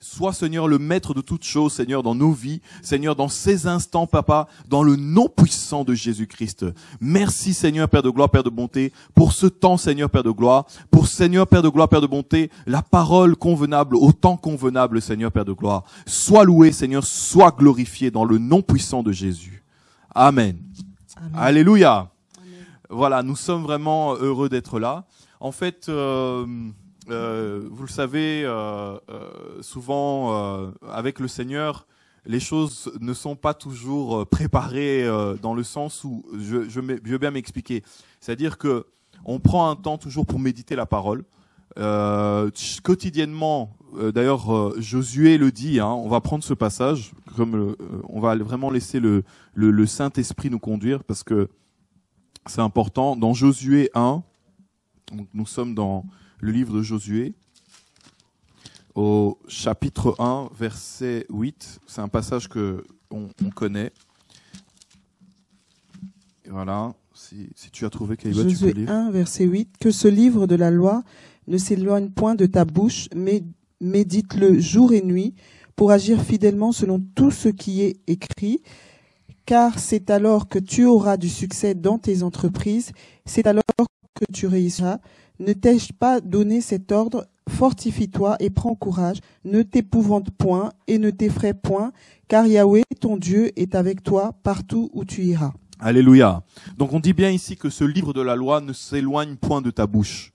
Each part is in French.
Sois, Seigneur, le maître de toutes choses, Seigneur, dans nos vies, Seigneur, dans ces instants, Papa, dans le nom puissant de Jésus-Christ. Merci, Seigneur, Père de gloire, Père de bonté, pour ce temps, Seigneur, Père de gloire, pour, Seigneur, Père de gloire, Père de bonté, la parole convenable, au temps convenable, Seigneur, Père de gloire. Sois loué, Seigneur, sois glorifié dans le nom puissant de Jésus. Amen. Alléluia. Voilà, nous sommes vraiment euh, heureux d'être là. En fait, euh, euh, vous le savez, souvent avec le Seigneur, les choses ne sont pas toujours préparées dans le sens où je, je, veux bien m'expliquer. C'est-à-dire que on prend un temps toujours pour méditer la parole. Euh, quotidiennement. Euh, d'ailleurs, euh, Josué le dit. Hein, on va prendre ce passage, on va vraiment laisser le, Saint Esprit nous conduire, parce que c'est important. Dans Josué 1, nous sommes dans le livre de Josué, au chapitre 1, verset 8. C'est un passage que on, connaît. Et voilà. Si, tu as trouvé Kaiba, tu peux lire. 1, verset 8. Que ce livre de la loi ne s'éloigne point de ta bouche, mais médite-le jour et nuit pour agir fidèlement selon tout ce qui est écrit, car c'est alors que tu auras du succès dans tes entreprises, c'est alors que tu réussiras. Ne t'ai-je pas donné cet ordre Fortifie-toi et prends courage, ne t'épouvante point et ne t'effraie point, car Yahweh, ton Dieu, est avec toi partout où tu iras. Alléluia. Donc on dit bien ici que ce livre de la loi ne s'éloigne point de ta bouche.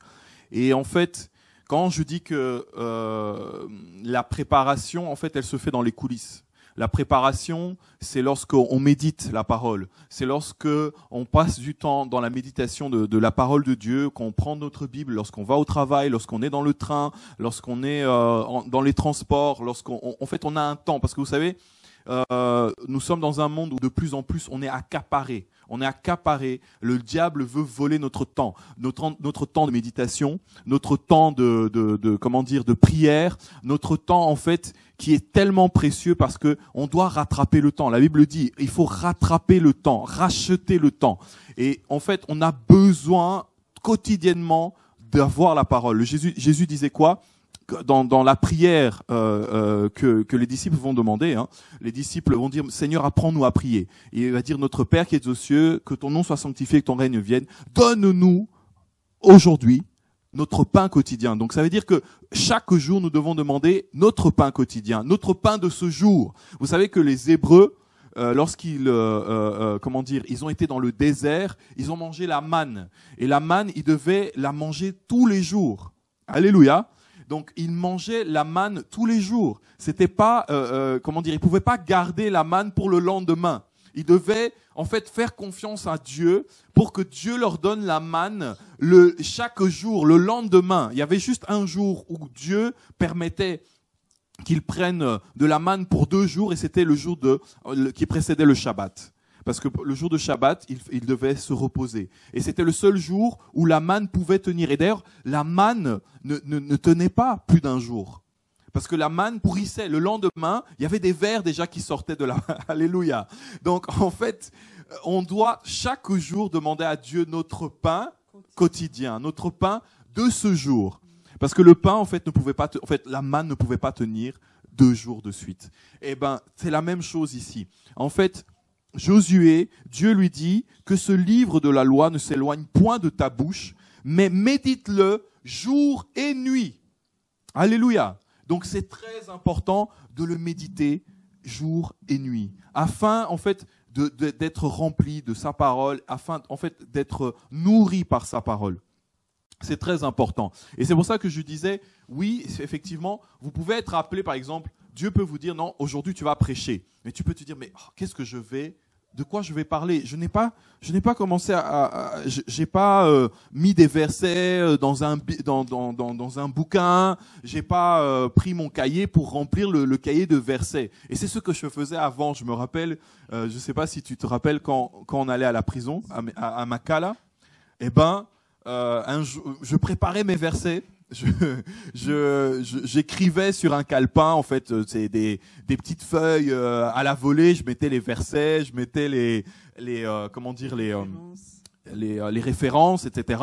Et en fait, quand je dis que euh, la préparation, en fait, elle se fait dans les coulisses. La préparation, c'est lorsqu'on médite la parole. C'est lorsque on passe du temps dans la méditation de, la parole de Dieu, qu'on prend notre Bible, lorsqu'on va au travail, lorsqu'on est dans le train, lorsqu'on est euh, dans les transports, lorsqu'on, en fait, on a un temps. Parce que vous savez, euh, nous sommes dans un monde où de plus en plus on est accaparé on est accaparé. Le diable veut voler notre temps, notre, temps de méditation, notre temps de, de, comment dire de prière, notre temps en fait qui est tellement précieux parce que on doit rattraper le temps. La Bible dit il faut rattraper le temps, racheter le temps. Et en fait, on a besoin quotidiennement d'avoir la parole. Jésus disait quoi dans, la prière euh, euh, que, les disciples vont demander, hein. les disciples vont dire Seigneur, apprends-nous à prier. Et il va dire Notre Père qui es aux cieux, que ton nom soit sanctifié, que ton règne vienne. Donne-nous aujourd'hui notre pain quotidien. Donc ça veut dire que chaque jour, nous devons demander notre pain quotidien, notre pain de ce jour. Vous savez que les Hébreux, euh, lorsqu'ils, comment dire, ils ont été dans le désert, ils ont mangé la manne. Et la manne, ils devaient la manger tous les jours. Alléluia. Donc ils mangeaient la manne tous les jours. C'était pas, euh, euh, comment dire, ils pouvaient pas garder la manne pour le lendemain. Ils devaient en fait faire confiance à Dieu pour que Dieu leur donne la manne le, chaque jour, le lendemain. Il y avait juste un jour où Dieu permettait qu'ils prennent de la manne pour deux jours et c'était le jour de, euh, qui précédait le Shabbat parce que le jour de Shabbat, il, devait se reposer. Et c'était le seul jour où la manne pouvait tenir. Et d'ailleurs, la manne ne, tenait pas plus d'un jour. Parce que la manne pourrissait. Le lendemain, il y avait des vers déjà qui sortaient de la... Alléluia. Donc, en fait, on doit chaque jour demander à Dieu notre pain quotidien, notre pain de ce jour. Parce que le pain, en fait, ne pouvait pas, en fait, la manne ne pouvait pas tenir deux jours de suite. Eh ben, c'est la même chose ici. En fait, Josué, Dieu lui dit que ce livre de la loi ne s'éloigne point de ta bouche, mais médite-le jour et nuit. Alléluia. Donc c'est très important de le méditer jour et nuit, afin en fait d'être rempli de sa parole, afin en fait d'être nourri par sa parole. C'est très important. Et c'est pour ça que je disais, oui, effectivement, vous pouvez être appelé, par exemple, Dieu peut vous dire, non, aujourd'hui tu vas prêcher. Mais tu peux te dire, mais oh, qu'est-ce que je vais de quoi je vais parler. Je n'ai pas, je n'ai pas commencé à, j'ai pas euh, mis des versets euh, dans un dans dans dans, un bouquin. J'ai pas euh, pris mon cahier pour remplir le, cahier de versets. Et c'est ce que je faisais avant. Je me rappelle, euh, je sais pas si tu te rappelles quand quand on allait à la prison à, Makala. Eh ben, je préparais mes versets j'écrivais je, sur un calepin en fait euh, c'est des, des petites feuilles euh, à la volée je mettais les versets je mettais les les euh, comment dire les les, les, références etc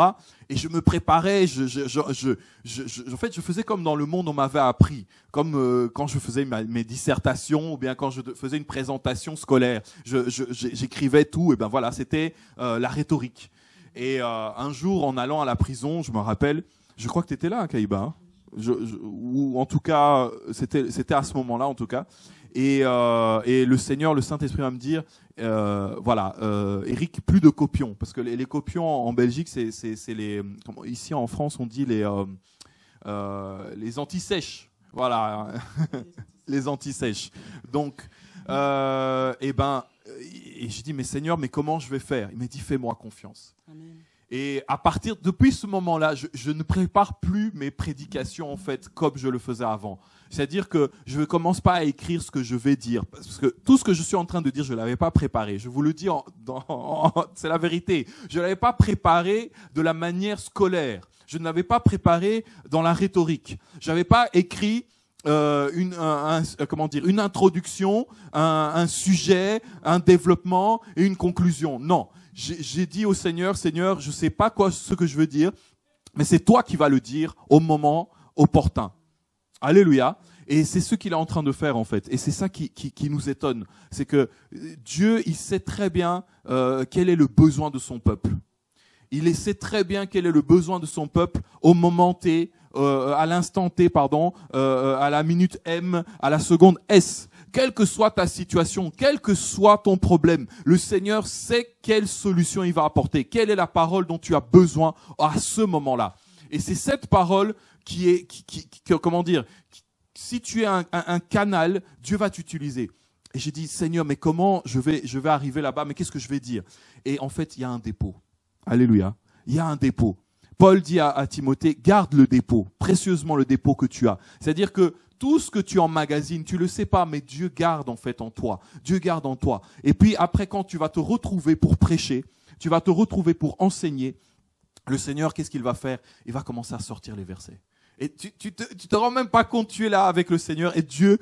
et je me préparais je, je, je, je en fait je faisais comme dans le monde on m'avait appris comme quand je faisais mes dissertations ou bien quand je faisais une présentation scolaire j'écrivais tout et ben voilà c'était la rhétorique et un jour en allant à la prison je me rappelle je crois que tu étais là, hein, Kaïba. Hein. ou en tout cas, c'était à ce moment-là, en tout cas. Et, euh, et, le Seigneur, le Saint-Esprit va me dire, euh, voilà, euh, Eric, plus de copions, parce que les, copions en Belgique, c'est les, ici en France, on dit les les anti voilà, les antisèches. Hein. sèches Donc, euh, eh ben, et ben, j'ai dit, mais Seigneur, mais comment je vais faire Il m'a dit, fais-moi confiance. Amen. Et à partir depuis ce moment-là, je, ne prépare plus mes prédications en fait comme je le faisais avant. C'est-à-dire que je ne commence pas à écrire ce que je vais dire parce que tout ce que je suis en train de dire, je l'avais pas préparé. Je vous le dis, c'est la vérité. Je l'avais pas préparé de la manière scolaire. Je ne l'avais pas préparé dans la rhétorique. Je n'avais pas écrit euh, une, euh, comment dire, une introduction, un sujet, un développement et une conclusion. Non, j'ai dit au Seigneur, Seigneur, je ne sais pas quoi ce que je veux dire, mais c'est toi qui vas le dire au moment opportun. Alléluia. Et c'est ce qu'il est en train de faire en fait. Et c'est ça qui, qui, nous étonne. C'est que Dieu, il sait très bien euh, quel est le besoin de son peuple. Il sait très bien quel est le besoin de son peuple au moment T, euh, à l'instant T, pardon, euh, à la minute M, à la seconde S quelle que soit ta situation, quel que soit ton problème, le Seigneur sait quelle solution il va apporter, quelle est la parole dont tu as besoin à ce moment-là. Et c'est cette parole qui est, qui, comment dire, si tu es un, canal, Dieu va t'utiliser. Et j'ai dit, Seigneur, mais comment je vais, je vais arriver là-bas, mais qu'est-ce que je vais dire Et en fait, il y a un dépôt. Alléluia. Il y a un dépôt. Paul dit à Timothée, garde le dépôt, précieusement le dépôt que tu as. C'est-à-dire que tout ce que tu emmagasines, tu le sais pas, mais Dieu garde en fait en toi. Dieu garde en toi. Et puis après, quand tu vas te retrouver pour prêcher, tu vas te retrouver pour enseigner, le Seigneur, qu'est-ce qu'il va faire Il va commencer à sortir les versets. Et tu, tu, te, tu te rends même pas compte, tu es là avec le Seigneur et Dieu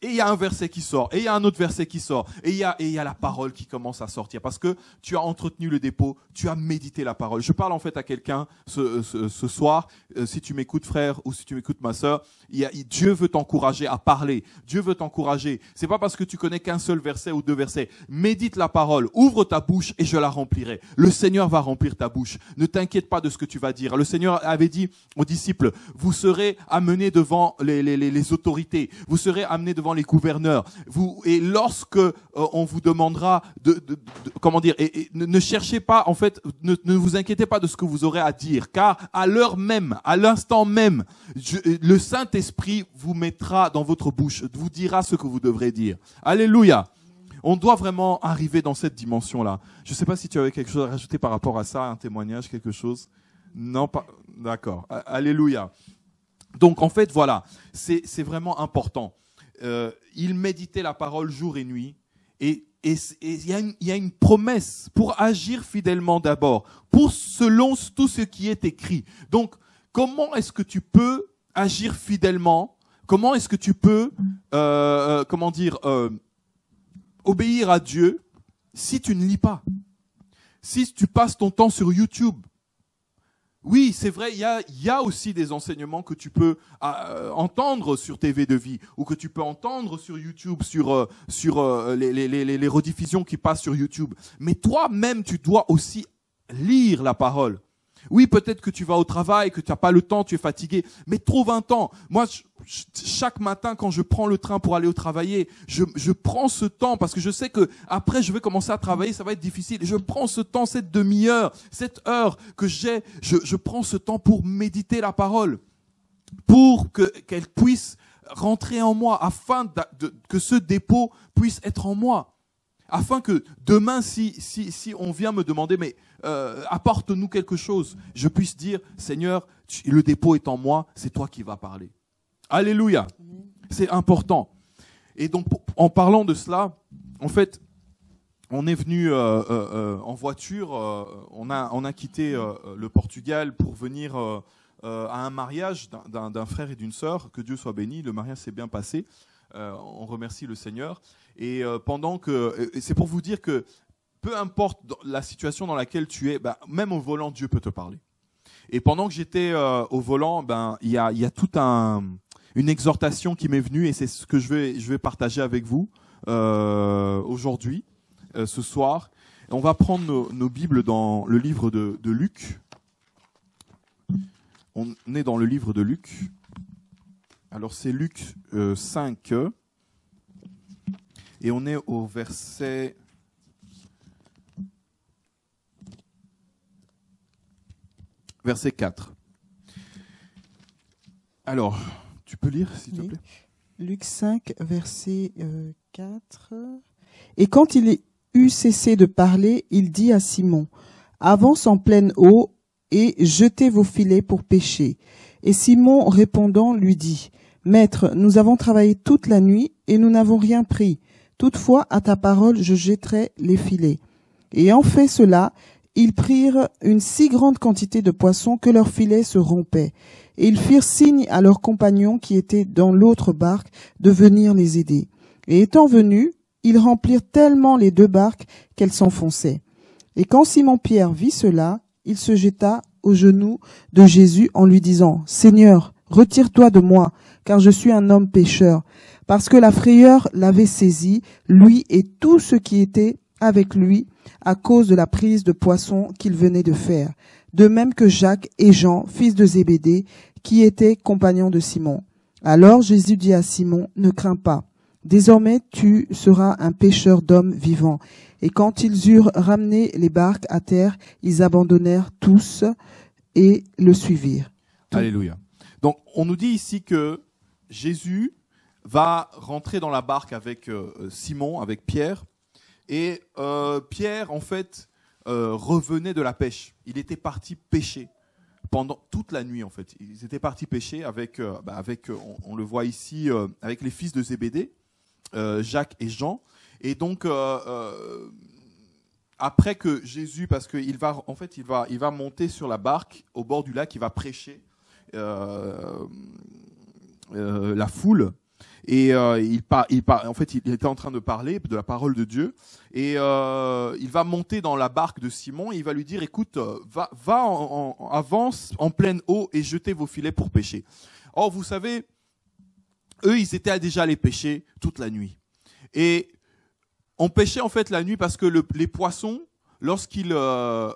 et il y a un verset qui sort, et il y a un autre verset qui sort, et il y a, et il y a la parole qui commence à sortir, parce que tu as entretenu le dépôt, tu as médité la parole. Je parle en fait à quelqu'un ce, ce, soir, euh, si tu m'écoutes frère ou si tu m'écoutes ma soeur, il y Dieu veut t'encourager à parler, Dieu veut t'encourager. C'est pas parce que tu connais qu'un seul verset ou deux versets. Médite la parole, ouvre ta bouche et je la remplirai. Le Seigneur va remplir ta bouche. Ne t'inquiète pas de ce que tu vas dire. Le Seigneur avait dit aux disciples, vous serez amenés devant les, les, les, autorités, vous serez amenés amener devant les gouverneurs. Vous, et lorsque euh, on vous demandera de, comment dire, et, ne, cherchez pas, en fait, ne, ne, vous inquiétez pas de ce que vous aurez à dire, car à l'heure même, à l'instant même, euh, le Saint-Esprit vous mettra dans votre bouche, vous dira ce que vous devrez dire. Alléluia. On doit vraiment arriver dans cette dimension-là. Je ne sais pas si tu avais quelque chose à rajouter par rapport à ça, un témoignage, quelque chose. Non, pas. D'accord. Alléluia. Donc en fait, voilà, c'est vraiment important. Euh, il méditait la parole jour et nuit. Et il y, a une promesse pour agir fidèlement d'abord, pour selon tout ce qui est écrit. Donc, comment est-ce que tu peux agir fidèlement Comment est-ce que tu peux, euh, euh, comment dire, obéir à Dieu si tu ne lis pas Si tu passes ton temps sur YouTube oui, c'est vrai, il y a, aussi des enseignements que tu peux ah, euh, entendre sur TV de vie ou que tu peux entendre sur YouTube, sur, euh, sur euh, les, les rediffusions qui passent sur YouTube. Mais toi-même, tu dois aussi lire la parole. Oui, peut-être que tu vas au travail, que tu n'as pas le temps, tu es fatigué, mais trouve un temps. Moi, chaque matin, quand je prends le train pour aller au travail, je, prends ce temps parce que je sais que après, je vais commencer à travailler, ça va être difficile. je prends ce temps, cette demi-heure, cette heure que j'ai, je, prends ce temps pour méditer la parole, pour que qu'elle puisse rentrer en moi, afin que ce dépôt puisse être en moi afin que demain, si, si, si on vient me demander, mais euh, apporte-nous quelque chose, je puisse dire, Seigneur, le dépôt est en moi, c'est toi qui vas parler. Alléluia. C'est important. Et donc, en parlant de cela, en fait, on est venu euh, euh, en voiture, on, a, on a quitté le Portugal pour venir à un mariage d'un frère et d'une sœur. Que Dieu soit béni, le mariage s'est bien passé. on remercie le Seigneur. Et euh, pendant que, c'est pour vous dire que peu importe la situation dans laquelle tu es, bah, même au volant, Dieu peut te parler. Et pendant que j'étais euh, au volant, ben il y a, y a toute un, une exhortation qui m'est venue et c'est ce que je vais, je vais partager avec vous euh, aujourd'hui, euh, ce soir. on va prendre nos, nos, Bibles dans le livre de, de Luc. On est dans le livre de Luc. Alors c'est Luc 5. Et on est au verset... Verset 4. Alors, tu peux lire, s'il te plaît Luc 5, verset 4. Euh, et quand il eut cessé de parler, il dit à Simon, Avance en pleine eau et jetez vos filets pour pêcher. Et Simon répondant lui dit, Maître, nous avons travaillé toute la nuit et nous n'avons rien pris, Toutefois, à ta parole, je jetterai les filets. Et en fait cela, ils prirent une si grande quantité de poissons que leurs filets se rompaient, et ils firent signe à leurs compagnons qui étaient dans l'autre barque de venir les aider. Et étant venus, ils remplirent tellement les deux barques qu'elles s'enfonçaient. Et quand Simon-Pierre vit cela, il se jeta aux genoux de Jésus en lui disant, Seigneur, retire-toi de moi, car je suis un homme pécheur parce que la frayeur l'avait saisi, lui et tout ce qui était avec lui, à cause de la prise de poisson qu'il venait de faire, de même que Jacques et Jean, fils de Zébédée, qui étaient compagnons de Simon. Alors Jésus dit à Simon, Ne crains pas, désormais tu seras un pêcheur d'hommes vivants. Et quand ils eurent ramené les barques à terre, ils abandonnèrent tous et le suivirent. Alléluia. Donc on nous dit ici que Jésus va rentrer dans la barque avec euh, Simon, avec Pierre. Et euh, Pierre, en fait, euh, revenait de la pêche. Il était parti pêcher pendant toute la nuit, en fait. Ils étaient partis pêcher avec, bah, avec on, le voit ici, avec les fils de Zébédée, Jacques et Jean. Et donc, après que Jésus, parce qu'il va, en fait, il va, il va monter sur la barque au bord du lac, il va prêcher la foule. Et euh, il, il en fait, il était en train de parler de la parole de Dieu. Et euh, il va monter dans la barque de Simon. Et il va lui dire, écoute, euh, va, va en, avance en pleine eau et jetez vos filets pour pêcher. Or, vous savez, eux, ils étaient déjà allés pêcher toute la nuit. Et on pêchait en fait la nuit parce que les poissons lorsqu'il euh,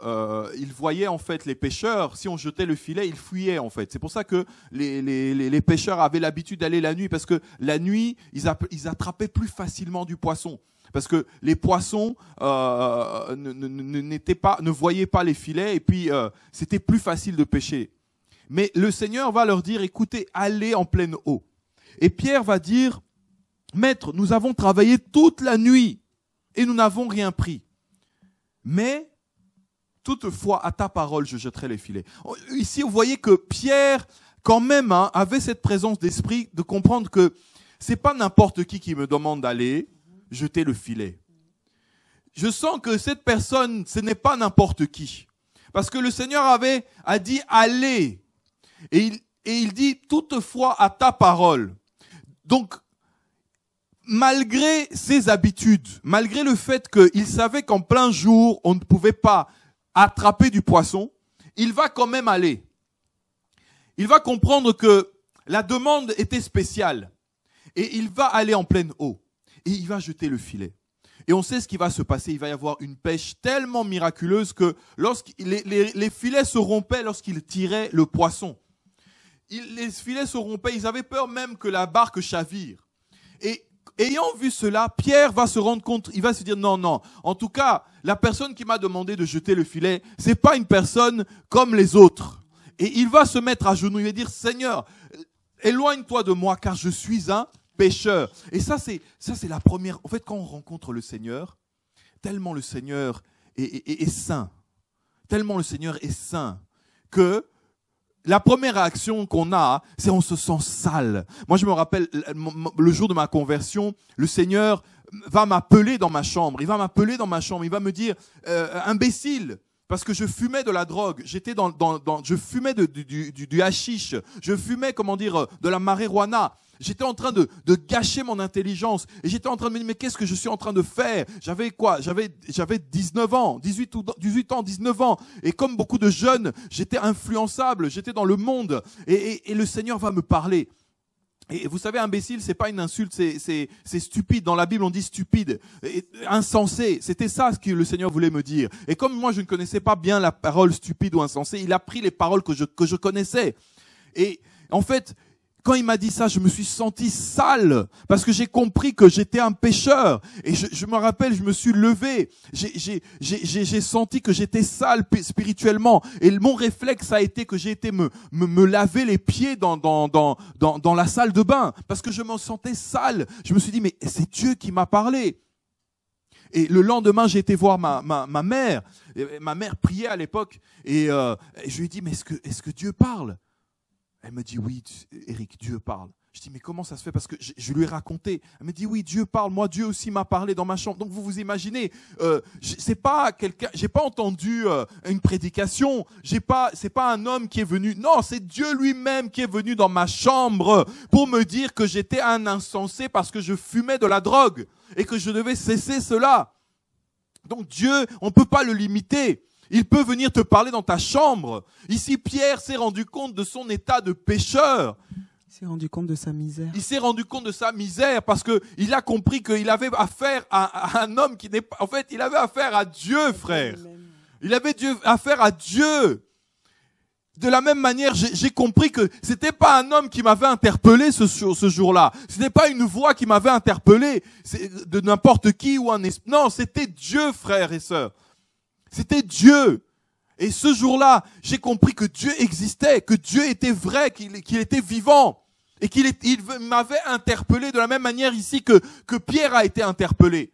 euh, il voyait en fait les pêcheurs, si on jetait le filet, ils fuyaient en fait. C'est pour ça que les, les, les pêcheurs avaient l'habitude d'aller la nuit parce que la nuit ils, ils attrapaient plus facilement du poisson parce que les poissons euh, n'étaient pas, ne voyaient pas les filets et puis euh, c'était plus facile de pêcher. Mais le Seigneur va leur dire écoutez, allez en pleine eau. Et Pierre va dire Maître, nous avons travaillé toute la nuit et nous n'avons rien pris mais toutefois à ta parole je jetterai les filets. Oh, ici, vous voyez que Pierre, quand même, hein, avait cette présence d'esprit de comprendre que c'est pas n'importe qui qui me demande d'aller jeter le filet. Je sens que cette personne, ce n'est pas n'importe qui. Parce que le Seigneur avait, a dit allez. Et il, et il dit toutefois à ta parole. Donc, malgré ses habitudes, malgré le fait qu'il savait qu'en plein jour, on ne pouvait pas attraper du poisson, il va quand même aller. Il va comprendre que la demande était spéciale. Et il va aller en pleine eau. Et il va jeter le filet. Et on sait ce qui va se passer. Il va y avoir une pêche tellement miraculeuse que les, filets se rompaient lorsqu'il tirait le poisson. les filets se rompaient. Ils avaient peur même que la barque chavire. Et ayant vu cela, Pierre va se rendre compte, il va se dire non, non. En tout cas, la personne qui m'a demandé de jeter le filet, c'est pas une personne comme les autres. Et il va se mettre à genoux, et dire Seigneur, euh, éloigne-toi de moi car je suis un pécheur. Et ça, c'est, ça, c'est la première. En fait, quand on rencontre le Seigneur, tellement le Seigneur est, est saint, tellement le Seigneur est saint que la première réaction qu'on a, c'est on se sent sale. Moi, je me rappelle le jour de ma conversion, le Seigneur va m'appeler dans ma chambre. Il va m'appeler dans ma chambre. Il va me dire, euh, imbécile, parce que je fumais de la drogue, j'étais dans, dans, dans, je fumais du, du, du hashish, je fumais, comment dire, de la marijuana j'étais en train de, gâcher mon intelligence. Et j'étais en train de me dire, mais qu'est-ce que je suis en train de faire J'avais quoi J'avais 19 ans, 18, 18 ans, 19 ans. Et comme beaucoup de jeunes, j'étais influençable, j'étais dans le monde. Et, le Seigneur va me parler. Et vous savez, imbécile, c'est pas une insulte, c'est stupide. Dans la Bible, on dit stupide, et insensé. C'était ça ce que le Seigneur voulait me dire. Et comme moi, je ne connaissais pas bien la parole stupide ou insensé, il a pris les paroles que je, que je connaissais. Et en fait, quand il m'a dit ça, je me suis senti sale parce que j'ai compris que j'étais un pécheur. Et je, me rappelle, je me suis levé. J'ai senti que j'étais sale spirituellement. Et mon réflexe a été que j'ai été me, me, laver les pieds dans, dans, dans, dans, la salle de bain parce que je me sentais sale. Je me suis dit, mais c'est Dieu qui m'a parlé. Et le lendemain, j'ai été voir ma, ma, mère. ma mère priait à l'époque. Et, euh, je lui ai dit, mais ce que, est -ce que Dieu parle elle me dit, oui, Eric, Dieu parle. Je dis, mais comment ça se fait Parce que je, lui ai raconté. Elle me dit, oui, Dieu parle. Moi, Dieu aussi m'a parlé dans ma chambre. Donc, vous vous imaginez, euh, c'est pas quelqu'un, j'ai pas entendu euh, une prédication. J'ai pas, c'est pas un homme qui est venu. Non, c'est Dieu lui-même qui est venu dans ma chambre pour me dire que j'étais un insensé parce que je fumais de la drogue et que je devais cesser cela. Donc, Dieu, on peut pas le limiter. Il peut venir te parler dans ta chambre. Ici, Pierre s'est rendu compte de son état de pécheur. Il s'est rendu compte de sa misère. Il s'est rendu compte de sa misère parce que il a compris qu'il avait affaire à, un homme qui n'est pas. En fait, il avait affaire à Dieu, frère. Il avait Dieu, affaire à Dieu. De la même manière, j'ai compris que c'était pas un homme qui m'avait interpellé ce, jour-là. Ce n'était pas une voix qui m'avait interpellé de n'importe qui ou un esprit. Non, c'était Dieu, frère et sœurs. C'était Dieu. Et ce jour-là, j'ai compris que Dieu existait, que Dieu était vrai, qu'il était vivant. Et qu'il m'avait interpellé de la même manière ici que Pierre a été interpellé.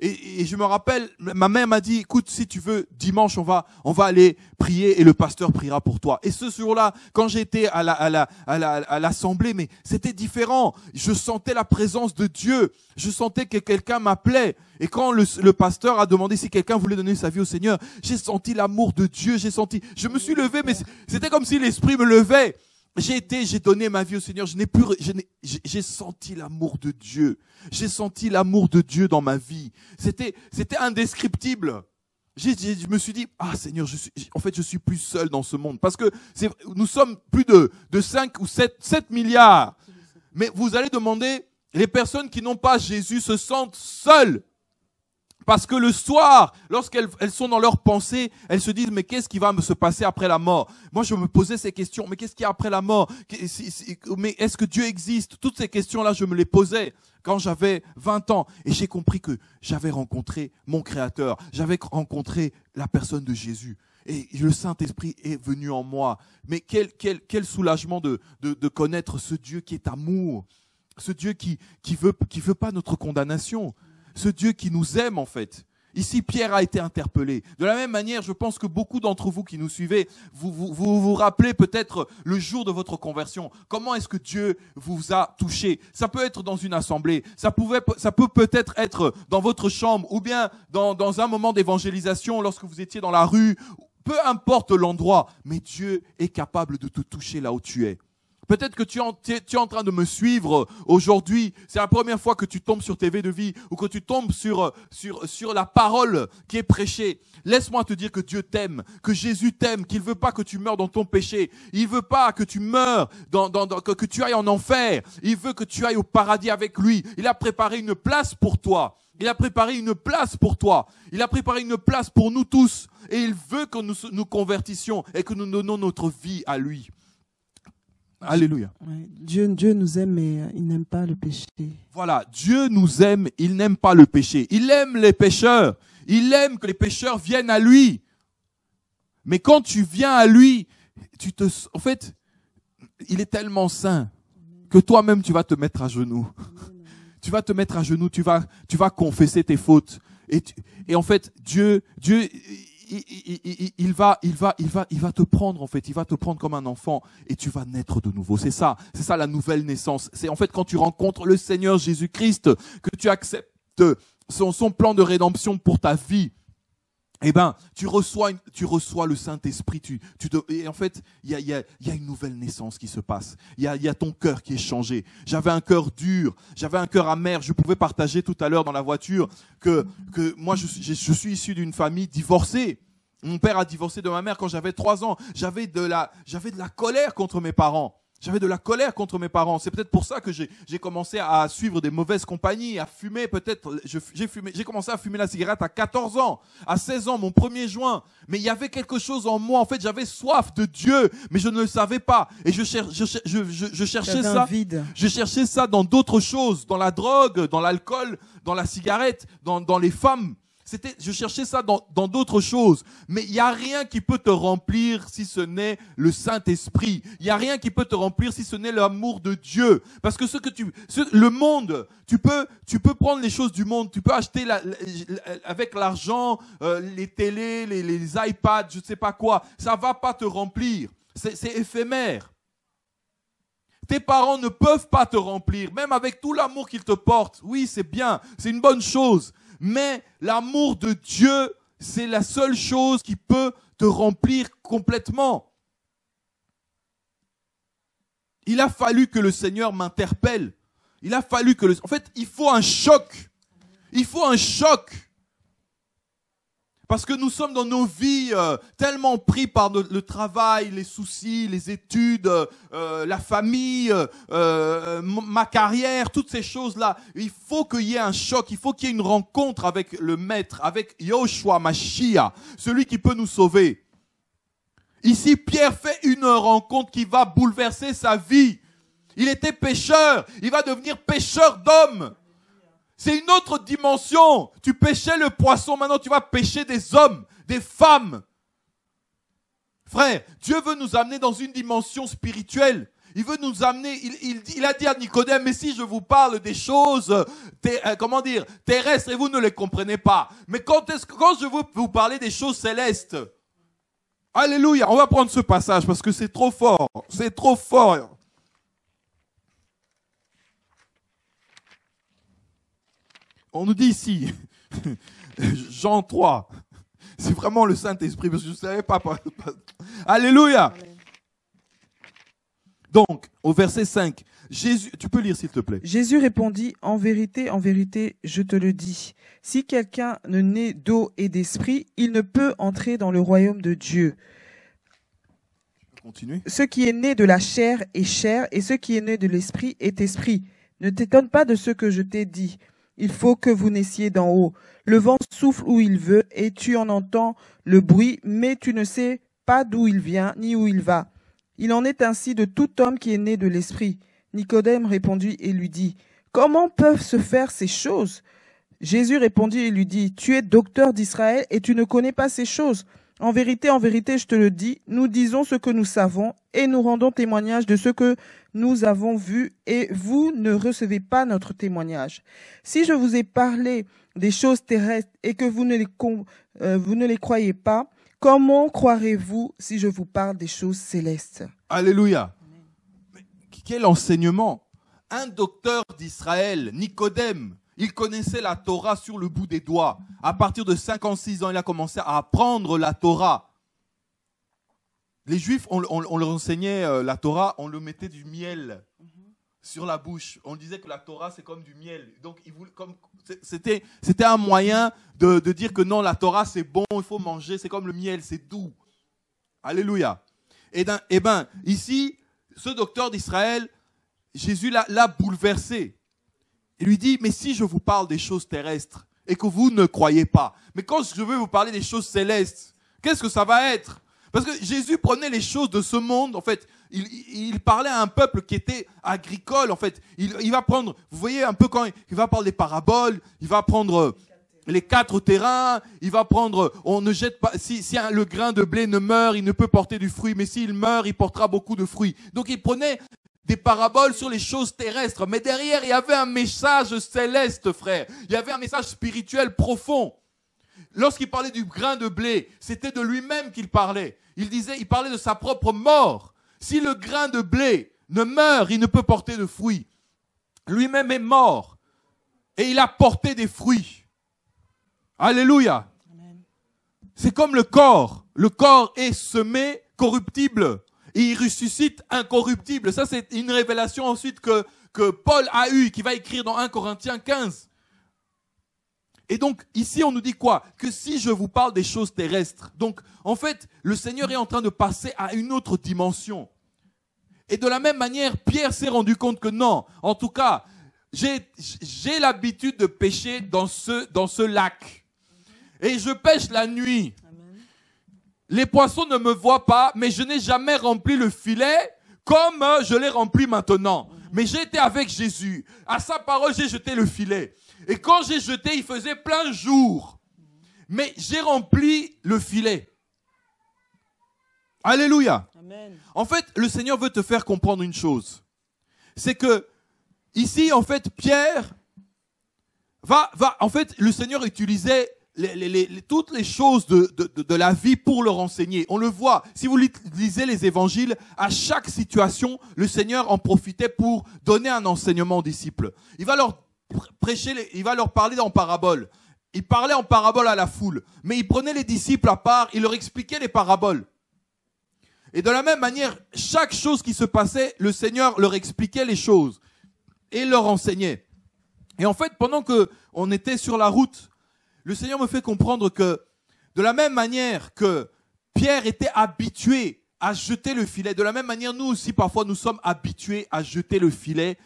Et, je me rappelle, ma mère m'a dit, écoute, si tu veux, dimanche, on va, on va aller prier et le pasteur priera pour toi. Et ce jour-là, quand j'étais à la, à la, à l'assemblée, la, à mais c'était différent. Je sentais la présence de Dieu. Je sentais que quelqu'un m'appelait. Et quand le, le, pasteur a demandé si quelqu'un voulait donner sa vie au Seigneur, j'ai senti l'amour de Dieu. J'ai senti, je me suis levé, mais c'était comme si l'esprit me levait. J'ai été, j'ai donné ma vie au Seigneur. Je n'ai plus, j'ai senti l'amour de Dieu. J'ai senti l'amour de Dieu dans ma vie. C'était, c'était indescriptible. je me suis dit, ah Seigneur, je suis, en fait, je suis plus seul dans ce monde parce que nous sommes plus de, de 5 ou sept, 7 milliards. Mais vous allez demander, les personnes qui n'ont pas Jésus se sentent seules. Parce que le soir, lorsqu'elles sont dans leurs pensées, elles se disent, mais qu'est-ce qui va me se passer après la mort Moi, je me posais ces questions, mais qu'est-ce qu'il y a après la mort Mais est-ce que Dieu existe Toutes ces questions-là, je me les posais quand j'avais 20 ans. Et j'ai compris que j'avais rencontré mon Créateur, j'avais rencontré la personne de Jésus. Et le Saint-Esprit est venu en moi. Mais quel, quel, quel soulagement de, de, connaître ce Dieu qui est amour, ce Dieu qui ne qui veut, qui veut pas notre condamnation, ce Dieu qui nous aime en fait. Ici, Pierre a été interpellé. De la même manière, je pense que beaucoup d'entre vous qui nous suivez, vous vous, vous, vous rappelez peut-être le jour de votre conversion. Comment est-ce que Dieu vous a touché Ça peut être dans une assemblée, ça, pouvait, ça peut peut-être être dans votre chambre, ou bien dans, dans un moment d'évangélisation, lorsque vous étiez dans la rue, peu importe l'endroit, mais Dieu est capable de te toucher là où tu es. Peut-être que tu es, en, train de me suivre aujourd'hui. C'est la première fois que tu tombes sur TV de vie ou que tu tombes sur, sur, sur la parole qui est prêchée. Laisse-moi te dire que Dieu t'aime, que Jésus t'aime, qu'il veut pas que tu meurs dans ton péché. Il veut pas que tu meurs, dans, dans, dans, que tu ailles en enfer. Il veut que tu ailles au paradis avec lui. Il a préparé une place pour toi. Il a préparé une place pour toi. Il a préparé une place pour nous tous. Et il veut que nous nous convertissions et que nous donnons notre vie à lui. Alléluia. Dieu, Dieu nous aime mais euh, il n'aime pas le péché. Voilà, Dieu nous aime, il n'aime pas le péché. Il aime les pécheurs. Il aime que les pécheurs viennent à lui. Mais quand tu viens à lui, tu te, en fait, il est tellement saint que toi-même tu vas te mettre à genoux. Tu vas te mettre à genoux, tu vas, tu vas confesser tes fautes. Et, et en fait, Dieu, Dieu, il, va, il va, il va, il va te prendre en fait. Il va te prendre comme un enfant et tu vas naître de nouveau. C'est ça, c'est ça la nouvelle naissance. C'est en fait quand tu rencontres le Seigneur Jésus-Christ que tu acceptes son plan de rédemption pour ta vie eh ben, tu reçois, tu reçois le Saint-Esprit. Tu, et en fait, il y a, une nouvelle naissance qui se passe. Il y a, y a, ton cœur qui est changé. J'avais un cœur dur, j'avais un cœur amer. Je pouvais partager tout à l'heure dans la voiture que, que moi, je, je, suis issu d'une famille divorcée. Mon père a divorcé de ma mère quand j'avais trois ans. J'avais de la, j'avais de la colère contre mes parents. J'avais de la colère contre mes parents. C'est peut-être pour ça que j'ai commencé à suivre des mauvaises compagnies, à fumer peut-être. J'ai commencé à fumer la cigarette à 14 ans, à 16 ans, mon premier joint. Mais il y avait quelque chose en moi. En fait, j'avais soif de Dieu, mais je ne le savais pas. Et je, cherchais ça. Vide. Je cherchais ça dans d'autres choses, dans la drogue, dans l'alcool, dans la cigarette, dans les femmes. C'était, je cherchais ça dans, d'autres choses. Mais il n'y a rien qui peut te remplir si ce n'est le Saint-Esprit. Il n'y a rien qui peut te remplir si ce n'est l'amour de Dieu. Parce que ce que tu, le monde, tu peux, tu peux prendre les choses du monde. Tu peux acheter avec l'argent, euh, les télés, les, iPads, je ne sais pas quoi. Ça va pas te remplir. c'est éphémère. Tes parents ne peuvent pas te remplir, même avec tout l'amour qu'ils te portent. Oui, c'est bien, c'est une bonne chose, mais l'amour de Dieu, c'est la seule chose qui peut te remplir complètement. Il a fallu que le Seigneur m'interpelle. Il a fallu que le... En fait, il faut un choc. Il faut un choc. Parce que nous sommes dans nos vies euh, tellement pris par le travail, les soucis, les études, euh, euh, la famille, ma carrière, toutes ces choses-là. Il faut qu'il y ait un choc, il faut qu'il y ait une rencontre avec le Maître, avec Yoshua Mashiach, celui qui peut nous sauver. Ici, Pierre fait une rencontre qui va bouleverser sa vie. Il était pêcheur, il va devenir pêcheur d'hommes. C'est une autre dimension. Tu pêchais le poisson, maintenant tu vas pêcher des hommes, des femmes. Frère, Dieu veut nous amener dans une dimension spirituelle. Il veut nous amener, il, a dit à Nicodème, mais si je vous parle des choses, euh, comment dire, terrestres et vous ne les comprenez pas. Mais quand quand je veux vous parler des choses célestes, Alléluia, on va prendre ce passage parce que c'est trop fort, c'est trop fort. On nous dit ici, Jean 3, c'est vraiment le Saint-Esprit, parce que je ne savais pas. Alléluia. Donc, au verset 5, Jésus, tu peux lire s'il te plaît. Jésus répondit, En vérité, en vérité, je te le dis, si quelqu'un ne naît d'eau et d'esprit, il ne peut entrer dans le royaume de Dieu. Continue. Ce qui est né de la chair est chair, et ce qui est né de l'esprit est esprit. Ne t'étonne pas de ce que je t'ai dit. Il faut que vous naissiez d'en haut. Le vent souffle où il veut et tu en entends le bruit, mais tu ne sais pas d'où il vient ni où il va. Il en est ainsi de tout homme qui est né de l'esprit. Nicodème répondit et lui dit, Comment peuvent se faire ces choses? Jésus répondit et lui dit, Tu es docteur d'Israël et tu ne connais pas ces choses. En vérité, en vérité, je te le dis, nous disons ce que nous savons et nous rendons témoignage de ce que nous avons vu et vous ne recevez pas notre témoignage. Si je vous ai parlé des choses terrestres et que vous ne les, euh, vous ne les croyez pas, comment croirez-vous si je vous parle des choses célestes Alléluia. quel enseignement Un docteur d'Israël, Nicodème, il connaissait la Torah sur le bout des doigts. À partir de 56 ans, il a commencé à apprendre la Torah les Juifs, on, leur enseignait euh, la Torah, on leur mettait du miel mhm. sur la bouche. On disait que la Torah, c'est comme du miel. Donc, c'était, c'était un moyen de, dire que non, la Torah, c'est bon, il faut manger, c'est comme le miel, c'est doux. Alléluia. Et, eh bien, eh ben, ici, ce docteur d'Israël, Jésus l'a bouleversé. Il lui dit, mais si je vous parle des choses terrestres et que vous ne croyez pas, mais quand je veux vous parler des choses célestes, qu'est-ce que ça va être parce que Jésus prenait les choses de ce monde, en fait. Il, parlait à un peuple qui était agricole, en fait. Il, va prendre, vous voyez un peu quand il, va parler des paraboles, il va prendre euh, les quatre terrains, il va prendre, euh, on ne jette pas, si, si le grain de blé ne meurt, il ne peut porter du fruit, mais s'il meurt, il portera beaucoup de fruits. Donc il prenait des paraboles sur les choses terrestres, mais derrière, il y avait un message céleste, frère. Il y avait un message spirituel profond. Lorsqu'il parlait du grain de blé, c'était de lui-même qu'il parlait. Il disait, il parlait de sa propre mort. Si le grain de blé ne meurt, il ne peut porter de fruits. Lui-même est mort et il a porté des fruits. Alléluia. C'est comme le corps. Le corps est semé corruptible et il ressuscite incorruptible. Ça, c'est une révélation ensuite que, que Paul a eue, qui va écrire dans 1 Corinthiens 15. Et donc, ici, on nous dit quoi Que si je vous parle des choses terrestres, donc, en fait, le Seigneur est en train de passer à une autre dimension. Et de la même manière, Pierre s'est rendu compte que non, en tout cas, j'ai l'habitude de pêcher dans ce, dans ce lac. Et je pêche la nuit. Les poissons ne me voient pas, mais je n'ai jamais rempli le filet comme je l'ai rempli maintenant. Mais j'ai été avec Jésus. À sa parole, j'ai jeté le filet. Et quand j'ai jeté, il faisait plein jour. Mais j'ai rempli le filet. Alléluia. En fait, le Seigneur veut te faire comprendre une chose. C'est que ici, en fait, Pierre va, va, en fait, le Seigneur utilisait toutes les choses de, de, la vie pour leur enseigner. On le voit, si vous lisez les évangiles, à chaque situation, le Seigneur en profitait pour donner un enseignement aux disciples. Il va leur prêcher, il va leur parler en parabole. Il parlait en parabole à la foule, mais il prenait les disciples à part, il leur expliquait les paraboles. Et de la même manière, chaque chose qui se passait, le Seigneur leur expliquait les choses et leur enseignait. Et en fait, pendant que on était sur la route, le Seigneur me fait comprendre que de la même manière que Pierre était habitué à jeter le filet, de la même manière, nous aussi parfois nous sommes habitués à jeter le filet